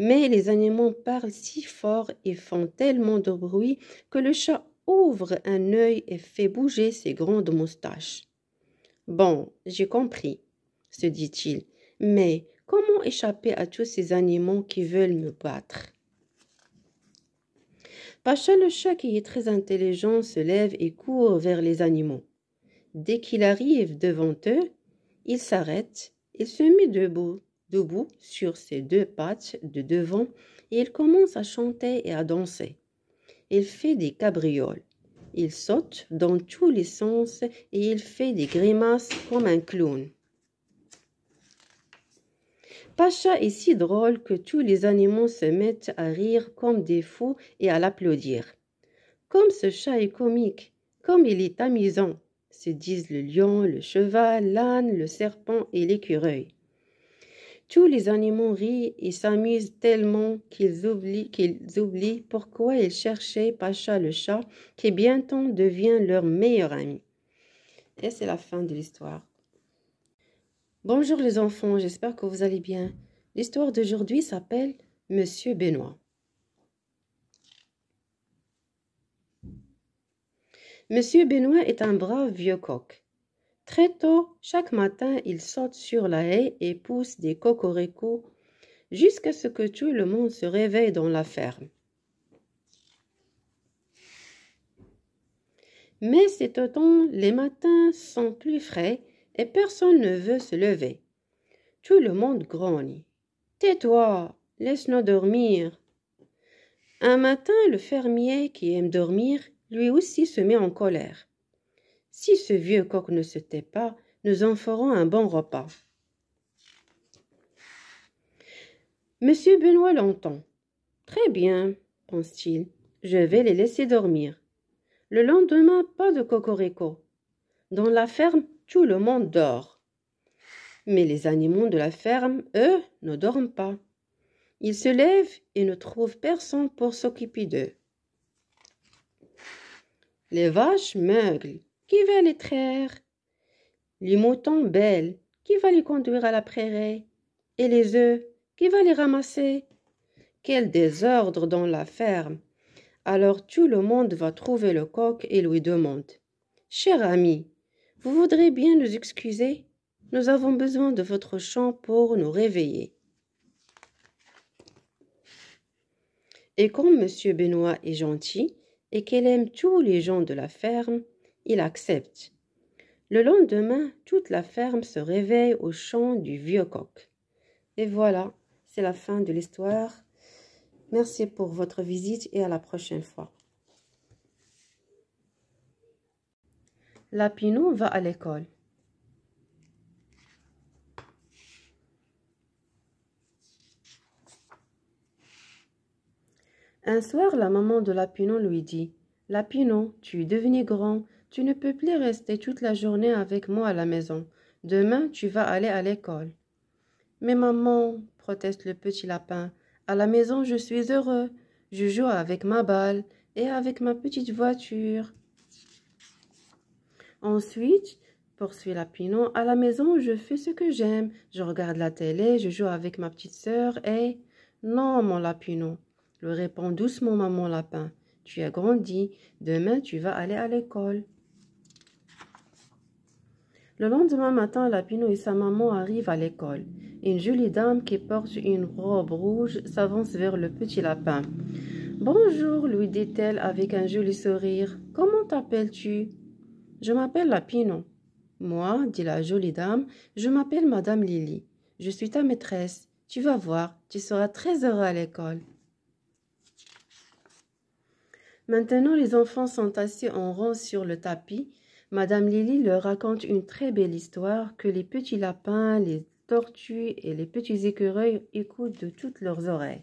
Mais les animaux parlent si fort et font tellement de bruit que le chat ouvre un œil et fait bouger ses grandes moustaches. Bon, j'ai compris, se dit-il, mais comment échapper à tous ces animaux qui veulent me battre Pacha le chat, qui est très intelligent, se lève et court vers les animaux. Dès qu'il arrive devant eux, il s'arrête et se met debout debout sur ses deux pattes de devant et il commence à chanter et à danser. Il fait des cabrioles. Il saute dans tous les sens et il fait des grimaces comme un clown. Pacha est si drôle que tous les animaux se mettent à rire comme des fous et à l'applaudir. Comme ce chat est comique, comme il est amusant, se disent le lion, le cheval, l'âne, le serpent et l'écureuil. Tous les animaux rient et s'amusent tellement qu'ils oublient, qu'ils oublient pourquoi ils cherchaient Pacha le chat, qui bientôt devient leur meilleur ami. Et c'est la fin de l'histoire. Bonjour les enfants, j'espère que vous allez bien. L'histoire d'aujourd'hui s'appelle Monsieur Benoît. Monsieur Benoît est un brave vieux coq. Très tôt, chaque matin, il saute sur la haie et pousse des cocoricots jusqu'à ce que tout le monde se réveille dans la ferme. Mais cet automne, les matins sont plus frais et personne ne veut se lever. Tout le monde grogne. Tais-toi, laisse-nous dormir. Un matin, le fermier qui aime dormir, lui aussi se met en colère. Si ce vieux coq ne se tait pas, nous en ferons un bon repas. Monsieur Benoît l'entend. Très bien, pense-t-il, je vais les laisser dormir. Le lendemain, pas de cocorico. Dans la ferme, tout le monde dort. Mais les animaux de la ferme, eux, ne dorment pas. Ils se lèvent et ne trouvent personne pour s'occuper d'eux. Les vaches meuglent. Qui va les traire Les moutons belles, qui va les conduire à la prairie Et les œufs, qui va les ramasser Quel désordre dans la ferme Alors tout le monde va trouver le coq et lui demande Cher ami, vous voudrez bien nous excuser Nous avons besoin de votre chant pour nous réveiller. Et comme Monsieur Benoît est gentil et qu'elle aime tous les gens de la ferme, il accepte. Le lendemain, toute la ferme se réveille au chant du vieux coq. Et voilà, c'est la fin de l'histoire. Merci pour votre visite et à la prochaine fois. Lapinon va à l'école. Un soir, la maman de Lapinon lui dit Lapinon, tu es devenu grand, tu ne peux plus rester toute la journée avec moi à la maison. Demain, tu vas aller à l'école. Mais maman, proteste le petit lapin, à la maison, je suis heureux. Je joue avec ma balle et avec ma petite voiture. Ensuite, poursuit Lapinon, à la maison, je fais ce que j'aime. Je regarde la télé, je joue avec ma petite sœur et... Non, mon Lapinon, le répond doucement maman Lapin. Tu as grandi, demain tu vas aller à l'école. Le lendemain matin, Lapinot et sa maman arrivent à l'école. Une jolie dame qui porte une robe rouge s'avance vers le petit lapin. Bonjour, lui dit-elle avec un joli sourire. Comment t'appelles-tu Je m'appelle Lapinot. Moi, dit la jolie dame, je m'appelle Madame Lily. Je suis ta maîtresse. Tu vas voir, tu seras très heureux à l'école. Maintenant, les enfants sont assis en rond sur le tapis Madame Lily leur raconte une très belle histoire que les petits lapins, les tortues et les petits écureuils écoutent de toutes leurs oreilles.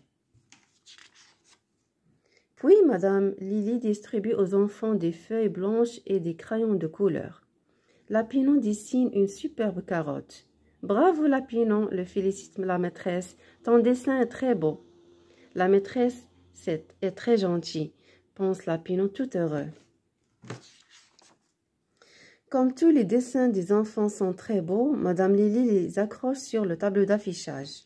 Puis Madame Lily distribue aux enfants des feuilles blanches et des crayons de couleur. Lapinon dessine une superbe carotte. Bravo Lapinon, le félicite la maîtresse, ton dessin est très beau. La maîtresse est, très gentille, pense Lapinon tout heureux. Comme tous les dessins des enfants sont très beaux, Madame Lily les accroche sur le tableau d'affichage.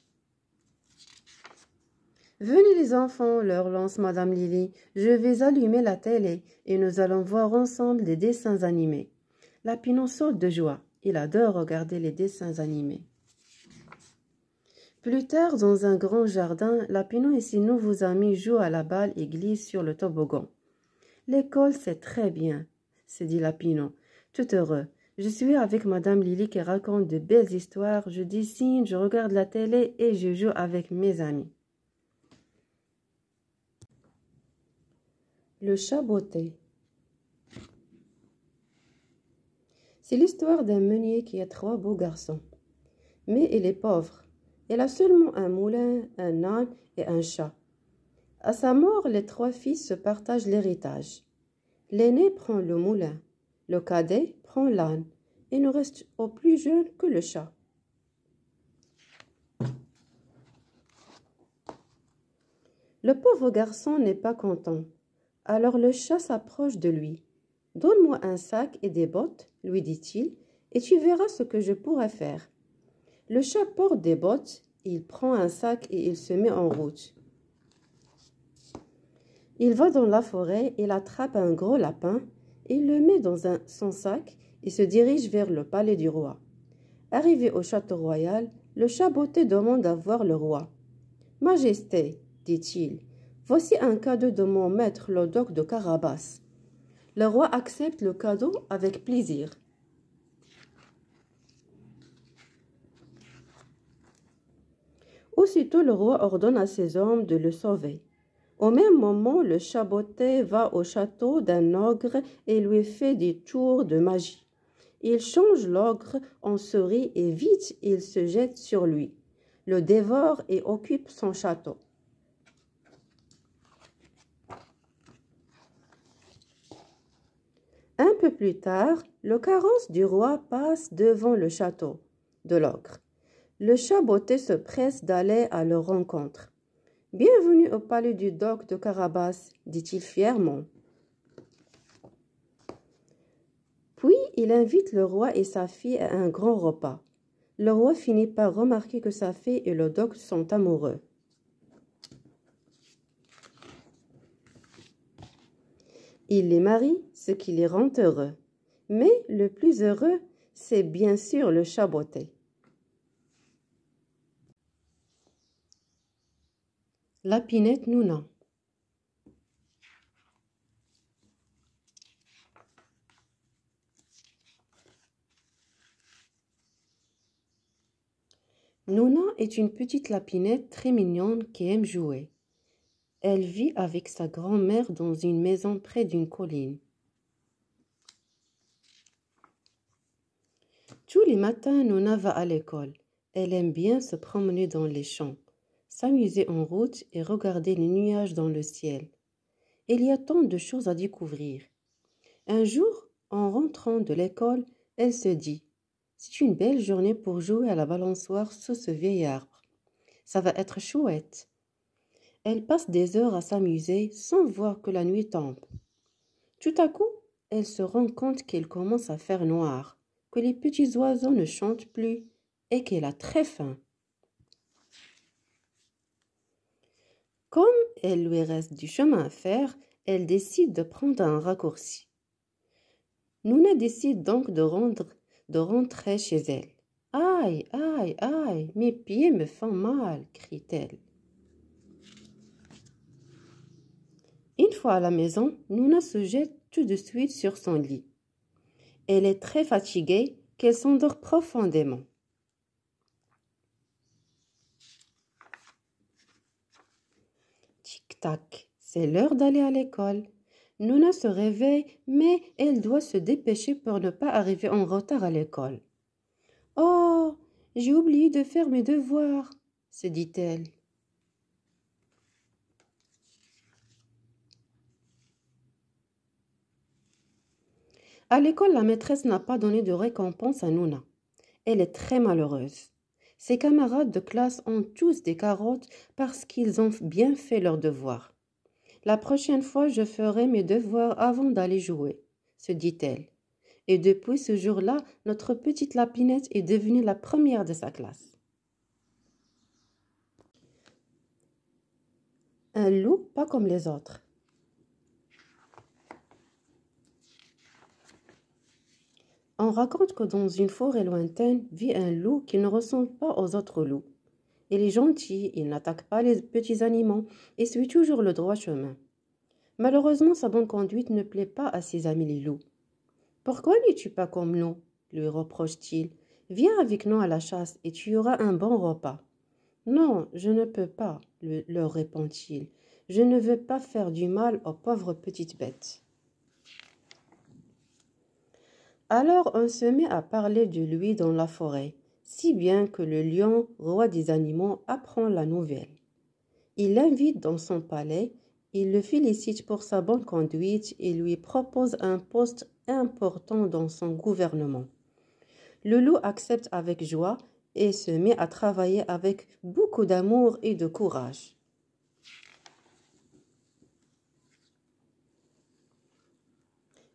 Venez les enfants, leur lance Madame Lily, je vais allumer la télé et nous allons voir ensemble des dessins animés. Lapinot saute de joie, il adore regarder les dessins animés. Plus tard, dans un grand jardin, Lapinot et ses nouveaux amis jouent à la balle et glissent sur le toboggan. L'école, c'est très bien, se dit Lapinon. Tout heureux. Je suis avec Madame Lily qui raconte de belles histoires. Je dessine, je regarde la télé et je joue avec mes amis. Le chat beauté. C'est l'histoire d'un meunier qui a trois beaux garçons. Mais il est pauvre. Il a seulement un moulin, un âne et un chat. À sa mort, les trois fils se partagent l'héritage. L'aîné prend le moulin, le cadet prend l'âne et ne reste au plus jeune que le chat. Le pauvre garçon n'est pas content. Alors le chat s'approche de lui. Donne-moi un sac et des bottes, lui dit-il, et tu verras ce que je pourrai faire. Le chat porte des bottes, il prend un sac et il se met en route. Il va dans la forêt, il attrape un gros lapin il le met dans un, son sac et se dirige vers le palais du roi. Arrivé au château royal, le beauté demande à voir le roi. Majesté, dit-il, voici un cadeau de mon maître le doc de Carabas. Le roi accepte le cadeau avec plaisir. Aussitôt le roi ordonne à ses hommes de le sauver. Au même moment, le chaboté va au château d'un ogre et lui fait des tours de magie. Il change l'ogre en souris et vite il se jette sur lui, le dévore et occupe son château. Un peu plus tard, le carrosse du roi passe devant le château de l'ogre. Le chaboté se presse d'aller à leur rencontre. Bienvenue au palais du doc de Carabas, dit-il fièrement. Puis il invite le roi et sa fille à un grand repas. Le roi finit par remarquer que sa fille et le doc sont amoureux. Il les marie, ce qui les rend heureux. Mais le plus heureux, c'est bien sûr le chaboté. Lapinette Nouna. Nouna est une petite lapinette très mignonne qui aime jouer. Elle vit avec sa grand-mère dans une maison près d'une colline. Tous les matins, Nouna va à l'école. Elle aime bien se promener dans les champs s'amuser en route et regarder les nuages dans le ciel. Il y a tant de choses à découvrir. Un jour, en rentrant de l'école, elle se dit C'est une belle journée pour jouer à la balançoire sous ce vieil arbre. Ça va être chouette. Elle passe des heures à s'amuser sans voir que la nuit tombe. Tout à coup, elle se rend compte qu'il commence à faire noir, que les petits oiseaux ne chantent plus et qu'elle a très faim. Comme elle lui reste du chemin à faire, elle décide de prendre un raccourci. Nuna décide donc de, rendre, de rentrer chez elle. Aïe, aïe, aïe, mes pieds me font mal, crie-t-elle. Une fois à la maison, Nuna se jette tout de suite sur son lit. Elle est très fatiguée qu'elle s'endort profondément. tac c'est l'heure d'aller à l'école. Nuna se réveille, mais elle doit se dépêcher pour ne pas arriver en retard à l'école. Oh, j'ai oublié de faire mes devoirs, se dit-elle. À l'école, la maîtresse n'a pas donné de récompense à Nuna. Elle est très malheureuse. Ses camarades de classe ont tous des carottes parce qu'ils ont bien fait leur devoir. La prochaine fois, je ferai mes devoirs avant d'aller jouer, se dit-elle. Et depuis ce jour-là, notre petite lapinette est devenue la première de sa classe. Un loup pas comme les autres. On raconte que dans une forêt lointaine vit un loup qui ne ressemble pas aux autres loups. Il est gentil, il n'attaque pas les petits animaux et suit toujours le droit chemin. Malheureusement, sa bonne conduite ne plaît pas à ses amis les loups. Pourquoi n'es-tu pas comme nous lui reproche-t-il. Viens avec nous à la chasse et tu auras un bon repas. Non, je ne peux pas, leur répond-il. Je ne veux pas faire du mal aux pauvres petites bêtes. Alors on se met à parler de lui dans la forêt, si bien que le lion, roi des animaux, apprend la nouvelle. Il l'invite dans son palais, il le félicite pour sa bonne conduite et lui propose un poste important dans son gouvernement. Le loup accepte avec joie et se met à travailler avec beaucoup d'amour et de courage.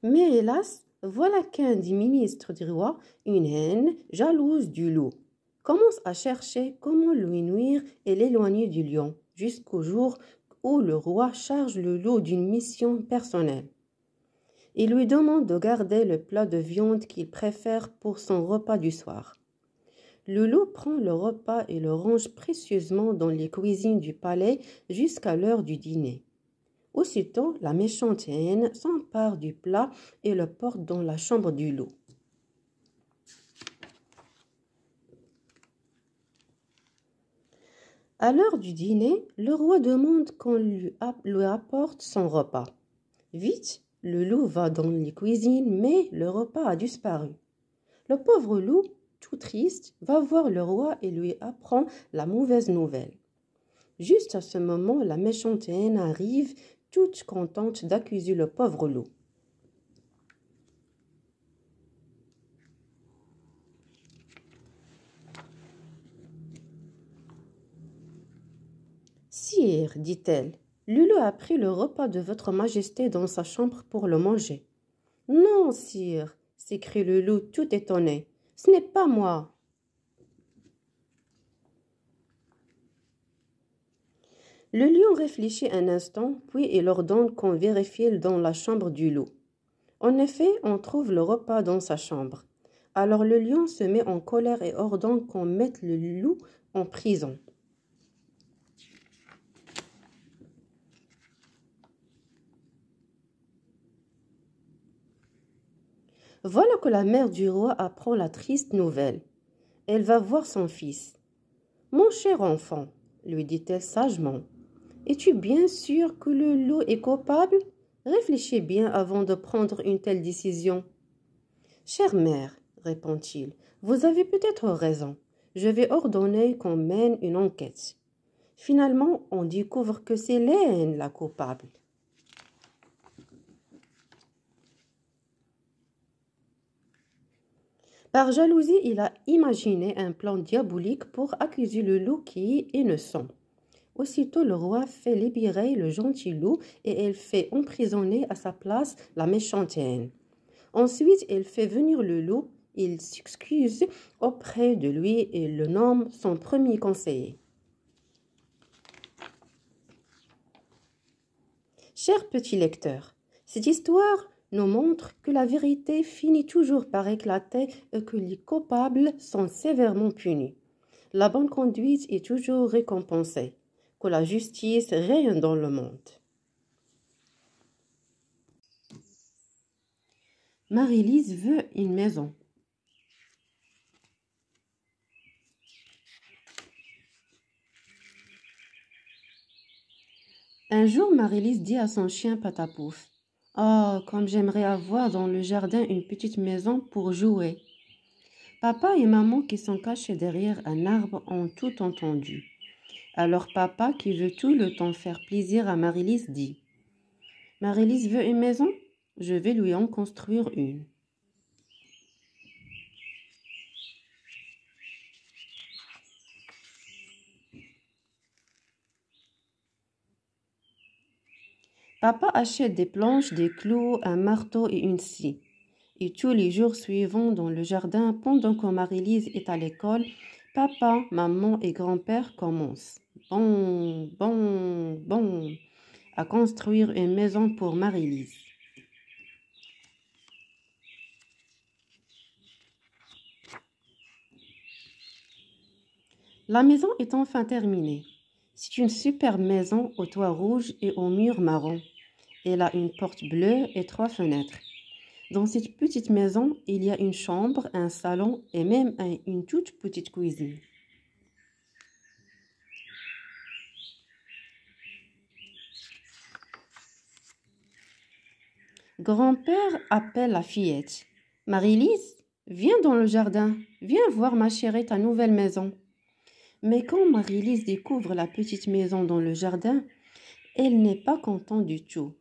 Mais hélas, voilà qu'un des ministres du roi, une haine jalouse du loup, commence à chercher comment lui nuire et l'éloigner du lion, jusqu'au jour où le roi charge le loup d'une mission personnelle. Il lui demande de garder le plat de viande qu'il préfère pour son repas du soir. Le loup prend le repas et le range précieusement dans les cuisines du palais jusqu'à l'heure du dîner. Aussitôt, la méchante haine s'empare du plat et le porte dans la chambre du loup. À l'heure du dîner, le roi demande qu'on lui, apporte son repas. Vite, le loup va dans les cuisines, mais le repas a disparu. Le pauvre loup, tout triste, va voir le roi et lui apprend la mauvaise nouvelle. Juste à ce moment, la méchante haine arrive toute contente d'accuser le pauvre loup. Sire, dit-elle, Lulu a pris le repas de votre majesté dans sa chambre pour le manger. Non, sire, s'écrie le loup tout étonné, ce n'est pas moi. Le lion réfléchit un instant, puis il ordonne qu'on vérifie dans la chambre du loup. En effet, on trouve le repas dans sa chambre. Alors le lion se met en colère et ordonne qu'on mette le loup en prison. Voilà que la mère du roi apprend la triste nouvelle. Elle va voir son fils. Mon cher enfant, lui dit-elle sagement, es-tu bien sûr que le loup est coupable Réfléchis bien avant de prendre une telle décision. Chère mère, répond-il, vous avez peut-être raison. Je vais ordonner qu'on mène une enquête. Finalement, on découvre que c'est Laine la coupable. Par jalousie, il a imaginé un plan diabolique pour accuser le loup qui est innocent. Aussitôt le roi fait libérer le gentil loup et elle fait emprisonner à sa place la méchante Ensuite, elle fait venir le loup, il s'excuse auprès de lui et le nomme son premier conseiller. Chers petits lecteurs, cette histoire nous montre que la vérité finit toujours par éclater et que les coupables sont sévèrement punis. La bonne conduite est toujours récompensée la justice règne dans le monde. Marie-Lise veut une maison. Un jour, Marie-Lise dit à son chien Patapouf Oh, comme j'aimerais avoir dans le jardin une petite maison pour jouer. Papa et maman qui sont cachés derrière un arbre ont tout entendu. Alors papa, qui veut tout le temps faire plaisir à Marilise, dit Marilise veut une maison Je vais lui en construire une. Papa achète des planches, des clous, un marteau et une scie. Et tous les jours suivants, dans le jardin, pendant que Marie-Lise est à l'école, papa, maman et grand-père commencent bon, bon, bon à construire une maison pour Marie-Lise. La maison est enfin terminée. C'est une superbe maison au toit rouge et aux murs marron. Elle a une porte bleue et trois fenêtres. Dans cette petite maison, il y a une chambre, un salon et même une toute petite cuisine. Grand-père appelle la fillette. Marie-Lise, viens dans le jardin, viens voir ma chérie ta nouvelle maison. Mais quand Marie-Lise découvre la petite maison dans le jardin, elle n'est pas contente du tout.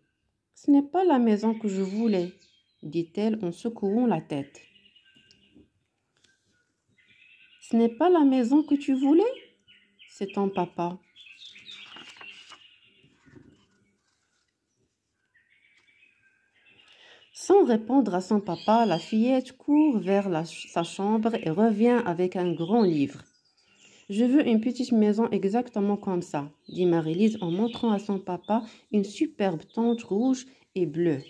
Ce n'est pas la maison que je voulais, dit-elle en secouant la tête. Ce n'est pas la maison que tu voulais C'est ton papa. Sans répondre à son papa, la fillette court vers sa chambre et revient avec un grand livre. Je veux une petite maison exactement comme ça, dit Marie-Lise en montrant à son papa une superbe tente rouge et bleue.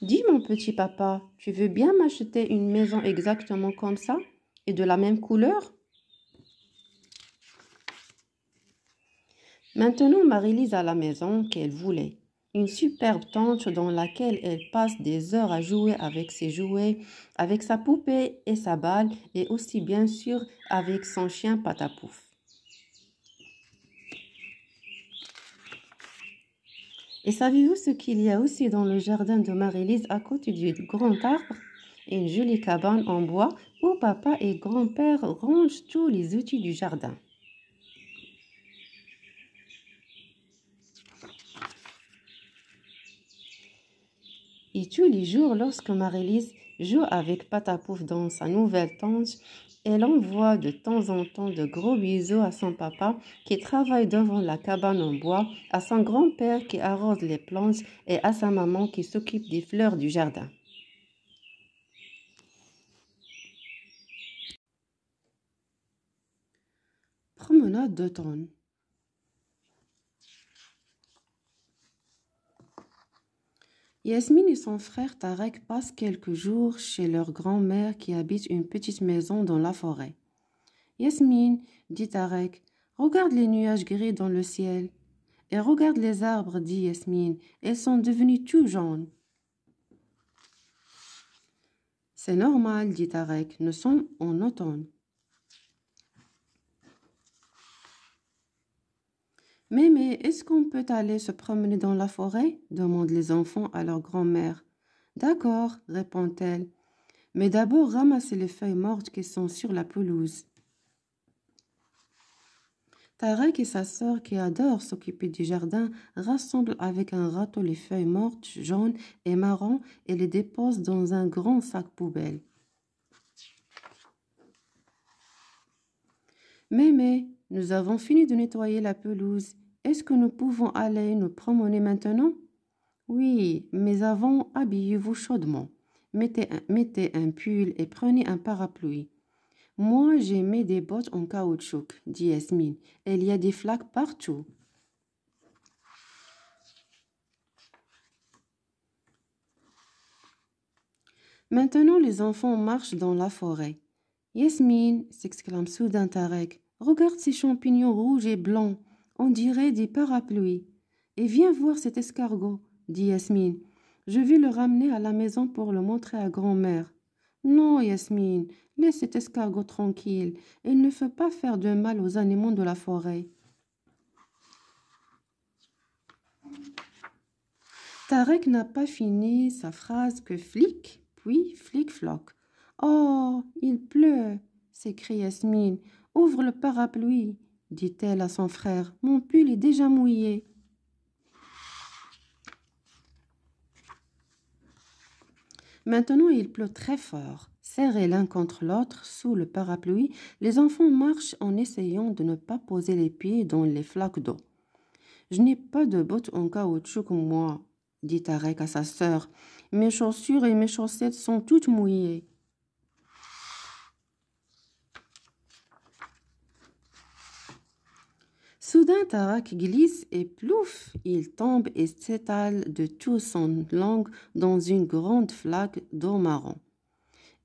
Dis mon petit papa, tu veux bien m'acheter une maison exactement comme ça et de la même couleur Maintenant, Marie-Lise a la maison qu'elle voulait. Une superbe tente dans laquelle elle passe des heures à jouer avec ses jouets, avec sa poupée et sa balle, et aussi bien sûr avec son chien Patapouf. Et savez-vous ce qu'il y a aussi dans le jardin de Marie-Lise à côté du grand arbre Une jolie cabane en bois où papa et grand-père rangent tous les outils du jardin. Et tous les jours, lorsque marie joue avec Patapouf dans sa nouvelle tente, elle envoie de temps en temps de gros bisous à son papa qui travaille devant la cabane en bois, à son grand-père qui arrose les plantes et à sa maman qui s'occupe des fleurs du jardin. Promenade d'automne. Yasmine et son frère Tarek passent quelques jours chez leur grand-mère qui habite une petite maison dans la forêt. Yasmine, dit Tarek, regarde les nuages gris dans le ciel. Et regarde les arbres, dit Yasmine, ils sont devenus tout jaunes. C'est normal, dit Tarek, nous sommes en automne. Mémé, est-ce qu'on peut aller se promener dans la forêt demandent les enfants à leur grand-mère. D'accord, répond-elle. Mais d'abord ramassez les feuilles mortes qui sont sur la pelouse. Tarek et sa sœur, qui adorent s'occuper du jardin, rassemblent avec un râteau les feuilles mortes, jaunes et marron et les déposent dans un grand sac poubelle. Mémé, nous avons fini de nettoyer la pelouse. Est-ce que nous pouvons aller nous promener maintenant Oui, mais avant, habillez-vous chaudement. Mettez un, mettez un pull et prenez un parapluie. Moi, j'ai mis des bottes en caoutchouc, dit Yasmine. il y a des flaques partout. Maintenant, les enfants marchent dans la forêt. Yasmine, s'exclame soudain Tarek. Regarde ces champignons rouges et blancs, on dirait des parapluies. Et viens voir cet escargot, dit Yasmine. Je vais le ramener à la maison pour le montrer à grand-mère. Non, Yasmine, laisse cet escargot tranquille. Il ne faut pas faire de mal aux animaux de la forêt. Tarek n'a pas fini sa phrase que flic, puis flic-floc. Oh, il pleut, s'écria Yasmine. Ouvre le parapluie, dit-elle à son frère. Mon pull est déjà mouillé. Maintenant, il pleut très fort. Serrés l'un contre l'autre sous le parapluie, les enfants marchent en essayant de ne pas poser les pieds dans les flaques d'eau. Je n'ai pas de bottes en caoutchouc, moi, dit Tarek à sa sœur. Mes chaussures et mes chaussettes sont toutes mouillées. Soudain, Tarak glisse et plouf, il tombe et s'étale de tout son langue dans une grande flaque d'eau marron.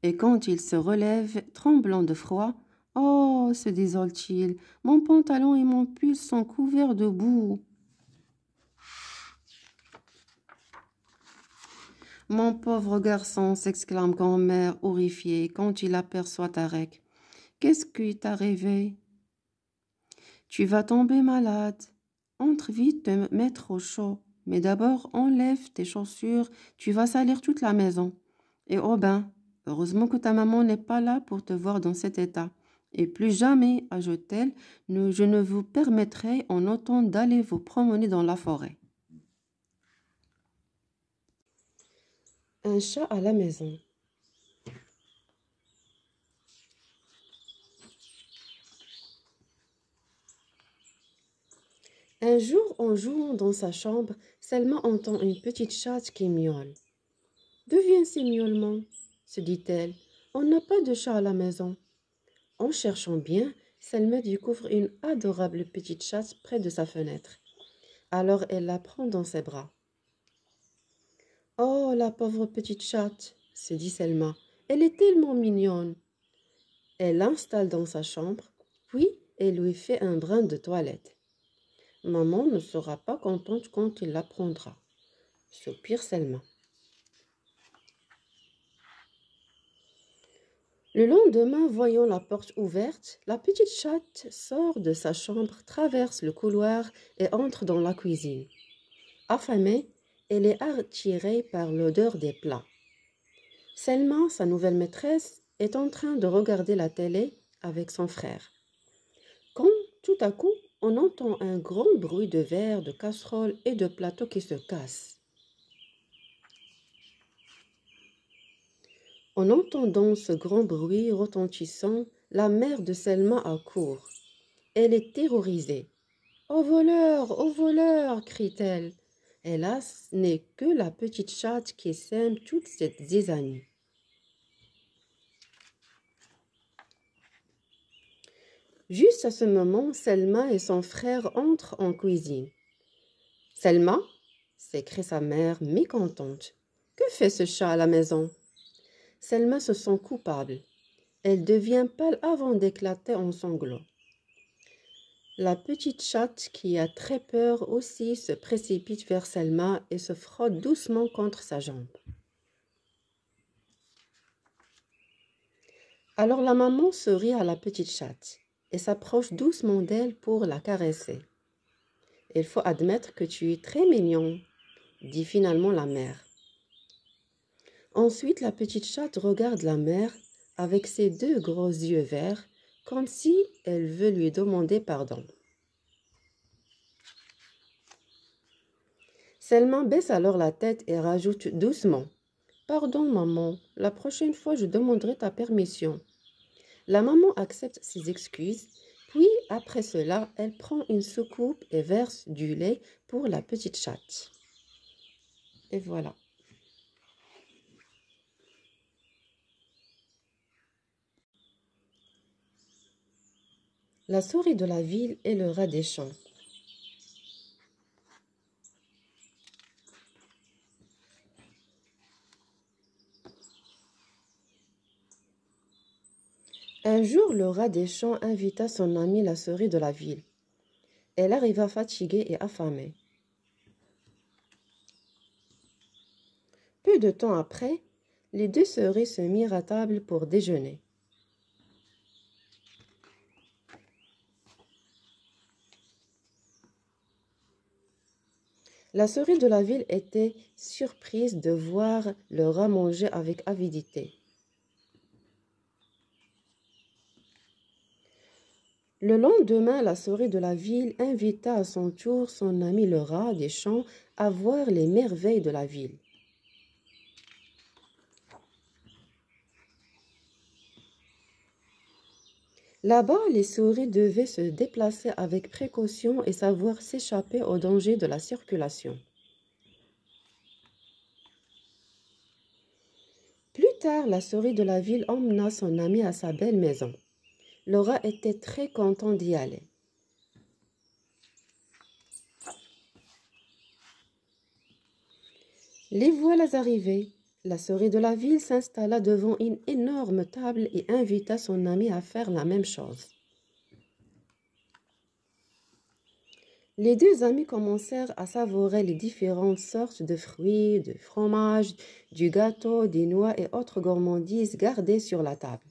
Et quand il se relève, tremblant de froid, Oh se désole-t-il, mon pantalon et mon pull sont couverts de boue. Mon pauvre garçon, s'exclame grand-mère, horrifiée, quand il aperçoit Tarek. Qu'est-ce qui t'est arrivé tu vas tomber malade. Entre vite te mettre au chaud. Mais d'abord, enlève tes chaussures. Tu vas salir toute la maison. Et au bain. Heureusement que ta maman n'est pas là pour te voir dans cet état. Et plus jamais, ajoute-t-elle, je ne vous permettrai en autant d'aller vous promener dans la forêt. Un chat à la maison. Un jour, en jouant dans sa chambre, Selma entend une petite chatte qui miaule. Deviens si miaulement ?» se dit-elle. On n'a pas de chat à la maison. En cherchant bien, Selma découvre une adorable petite chatte près de sa fenêtre. Alors elle la prend dans ses bras. Oh, la pauvre petite chatte, se dit Selma. Elle est tellement mignonne. Elle l'installe dans sa chambre, puis elle lui fait un brin de toilette. Maman ne sera pas contente quand il l'apprendra. Soupire Selma. Le lendemain, voyant la porte ouverte, la petite chatte sort de sa chambre, traverse le couloir et entre dans la cuisine. Affamée, elle est attirée par l'odeur des plats. Selma, sa nouvelle maîtresse, est en train de regarder la télé avec son frère. Quand, tout à coup, on entend un grand bruit de verres, de casseroles et de plateaux qui se cassent. En entendant ce grand bruit retentissant, la mère de Selma accourt. Elle est terrorisée. Au voleur, au voleur crie-t-elle. Hélas, n'est que la petite chatte qui sème toute cette zizanie. Juste à ce moment, Selma et son frère entrent en cuisine. Selma s'écrie sa mère mécontente. Que fait ce chat à la maison Selma se sent coupable. Elle devient pâle avant d'éclater en sanglots. La petite chatte, qui a très peur aussi, se précipite vers Selma et se frotte doucement contre sa jambe. Alors la maman sourit à la petite chatte et s'approche doucement d'elle pour la caresser. Il faut admettre que tu es très mignon, dit finalement la mère. Ensuite, la petite chatte regarde la mère avec ses deux gros yeux verts, comme si elle veut lui demander pardon. Selma baisse alors la tête et rajoute doucement Pardon, maman, la prochaine fois je demanderai ta permission. La maman accepte ses excuses, puis après cela, elle prend une soucoupe et verse du lait pour la petite chatte. Et voilà. La souris de la ville et le rat des champs. Un jour, le rat des champs invita son amie la souris de la ville. Elle arriva fatiguée et affamée. Peu de temps après, les deux souris se mirent à table pour déjeuner. La souris de la ville était surprise de voir le rat manger avec avidité. Le lendemain, la souris de la ville invita à son tour son ami le rat des champs à voir les merveilles de la ville. Là-bas, les souris devaient se déplacer avec précaution et savoir s'échapper aux danger de la circulation. Plus tard, la souris de la ville emmena son ami à sa belle maison. Laura était très contente d'y aller. Les voilà arrivés. La soirée de la ville s'installa devant une énorme table et invita son ami à faire la même chose. Les deux amis commencèrent à savourer les différentes sortes de fruits, de fromages, du gâteau, des noix et autres gourmandises gardées sur la table.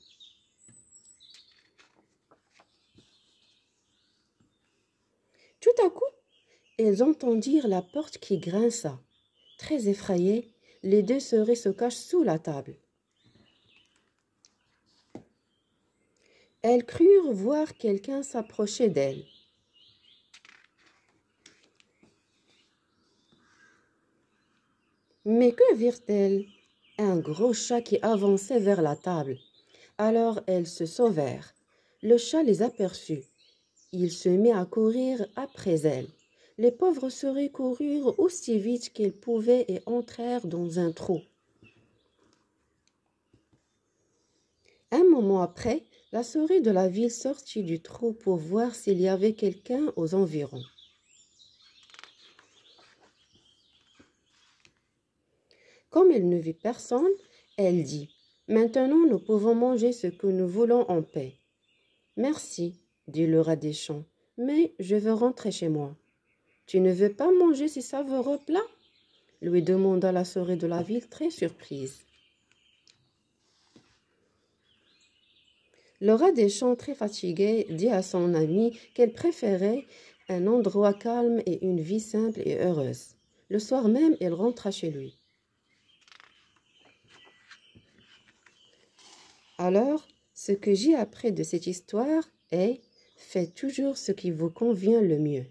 Tout à coup, elles entendirent la porte qui grinça. Très effrayées, les deux sœurs se cachent sous la table. Elles crurent voir quelqu'un s'approcher d'elles. Mais que virent-elles Un gros chat qui avançait vers la table. Alors elles se sauvèrent. Le chat les aperçut. Il se mit à courir après elle. Les pauvres souris coururent aussi vite qu'ils pouvaient et entrèrent dans un trou. Un moment après, la souris de la ville sortit du trou pour voir s'il y avait quelqu'un aux environs. Comme elle ne vit personne, elle dit Maintenant nous pouvons manger ce que nous voulons en paix. Merci, dit le rat des champs, mais je veux rentrer chez moi. Tu ne veux pas manger ces savoureux plats lui demanda la souris de la ville très surprise. Le rat des champs, très fatigué, dit à son ami qu'elle préférait un endroit calme et une vie simple et heureuse. Le soir même, elle rentra chez lui. Alors, ce que j'ai appris de cette histoire est Faites toujours ce qui vous convient le mieux.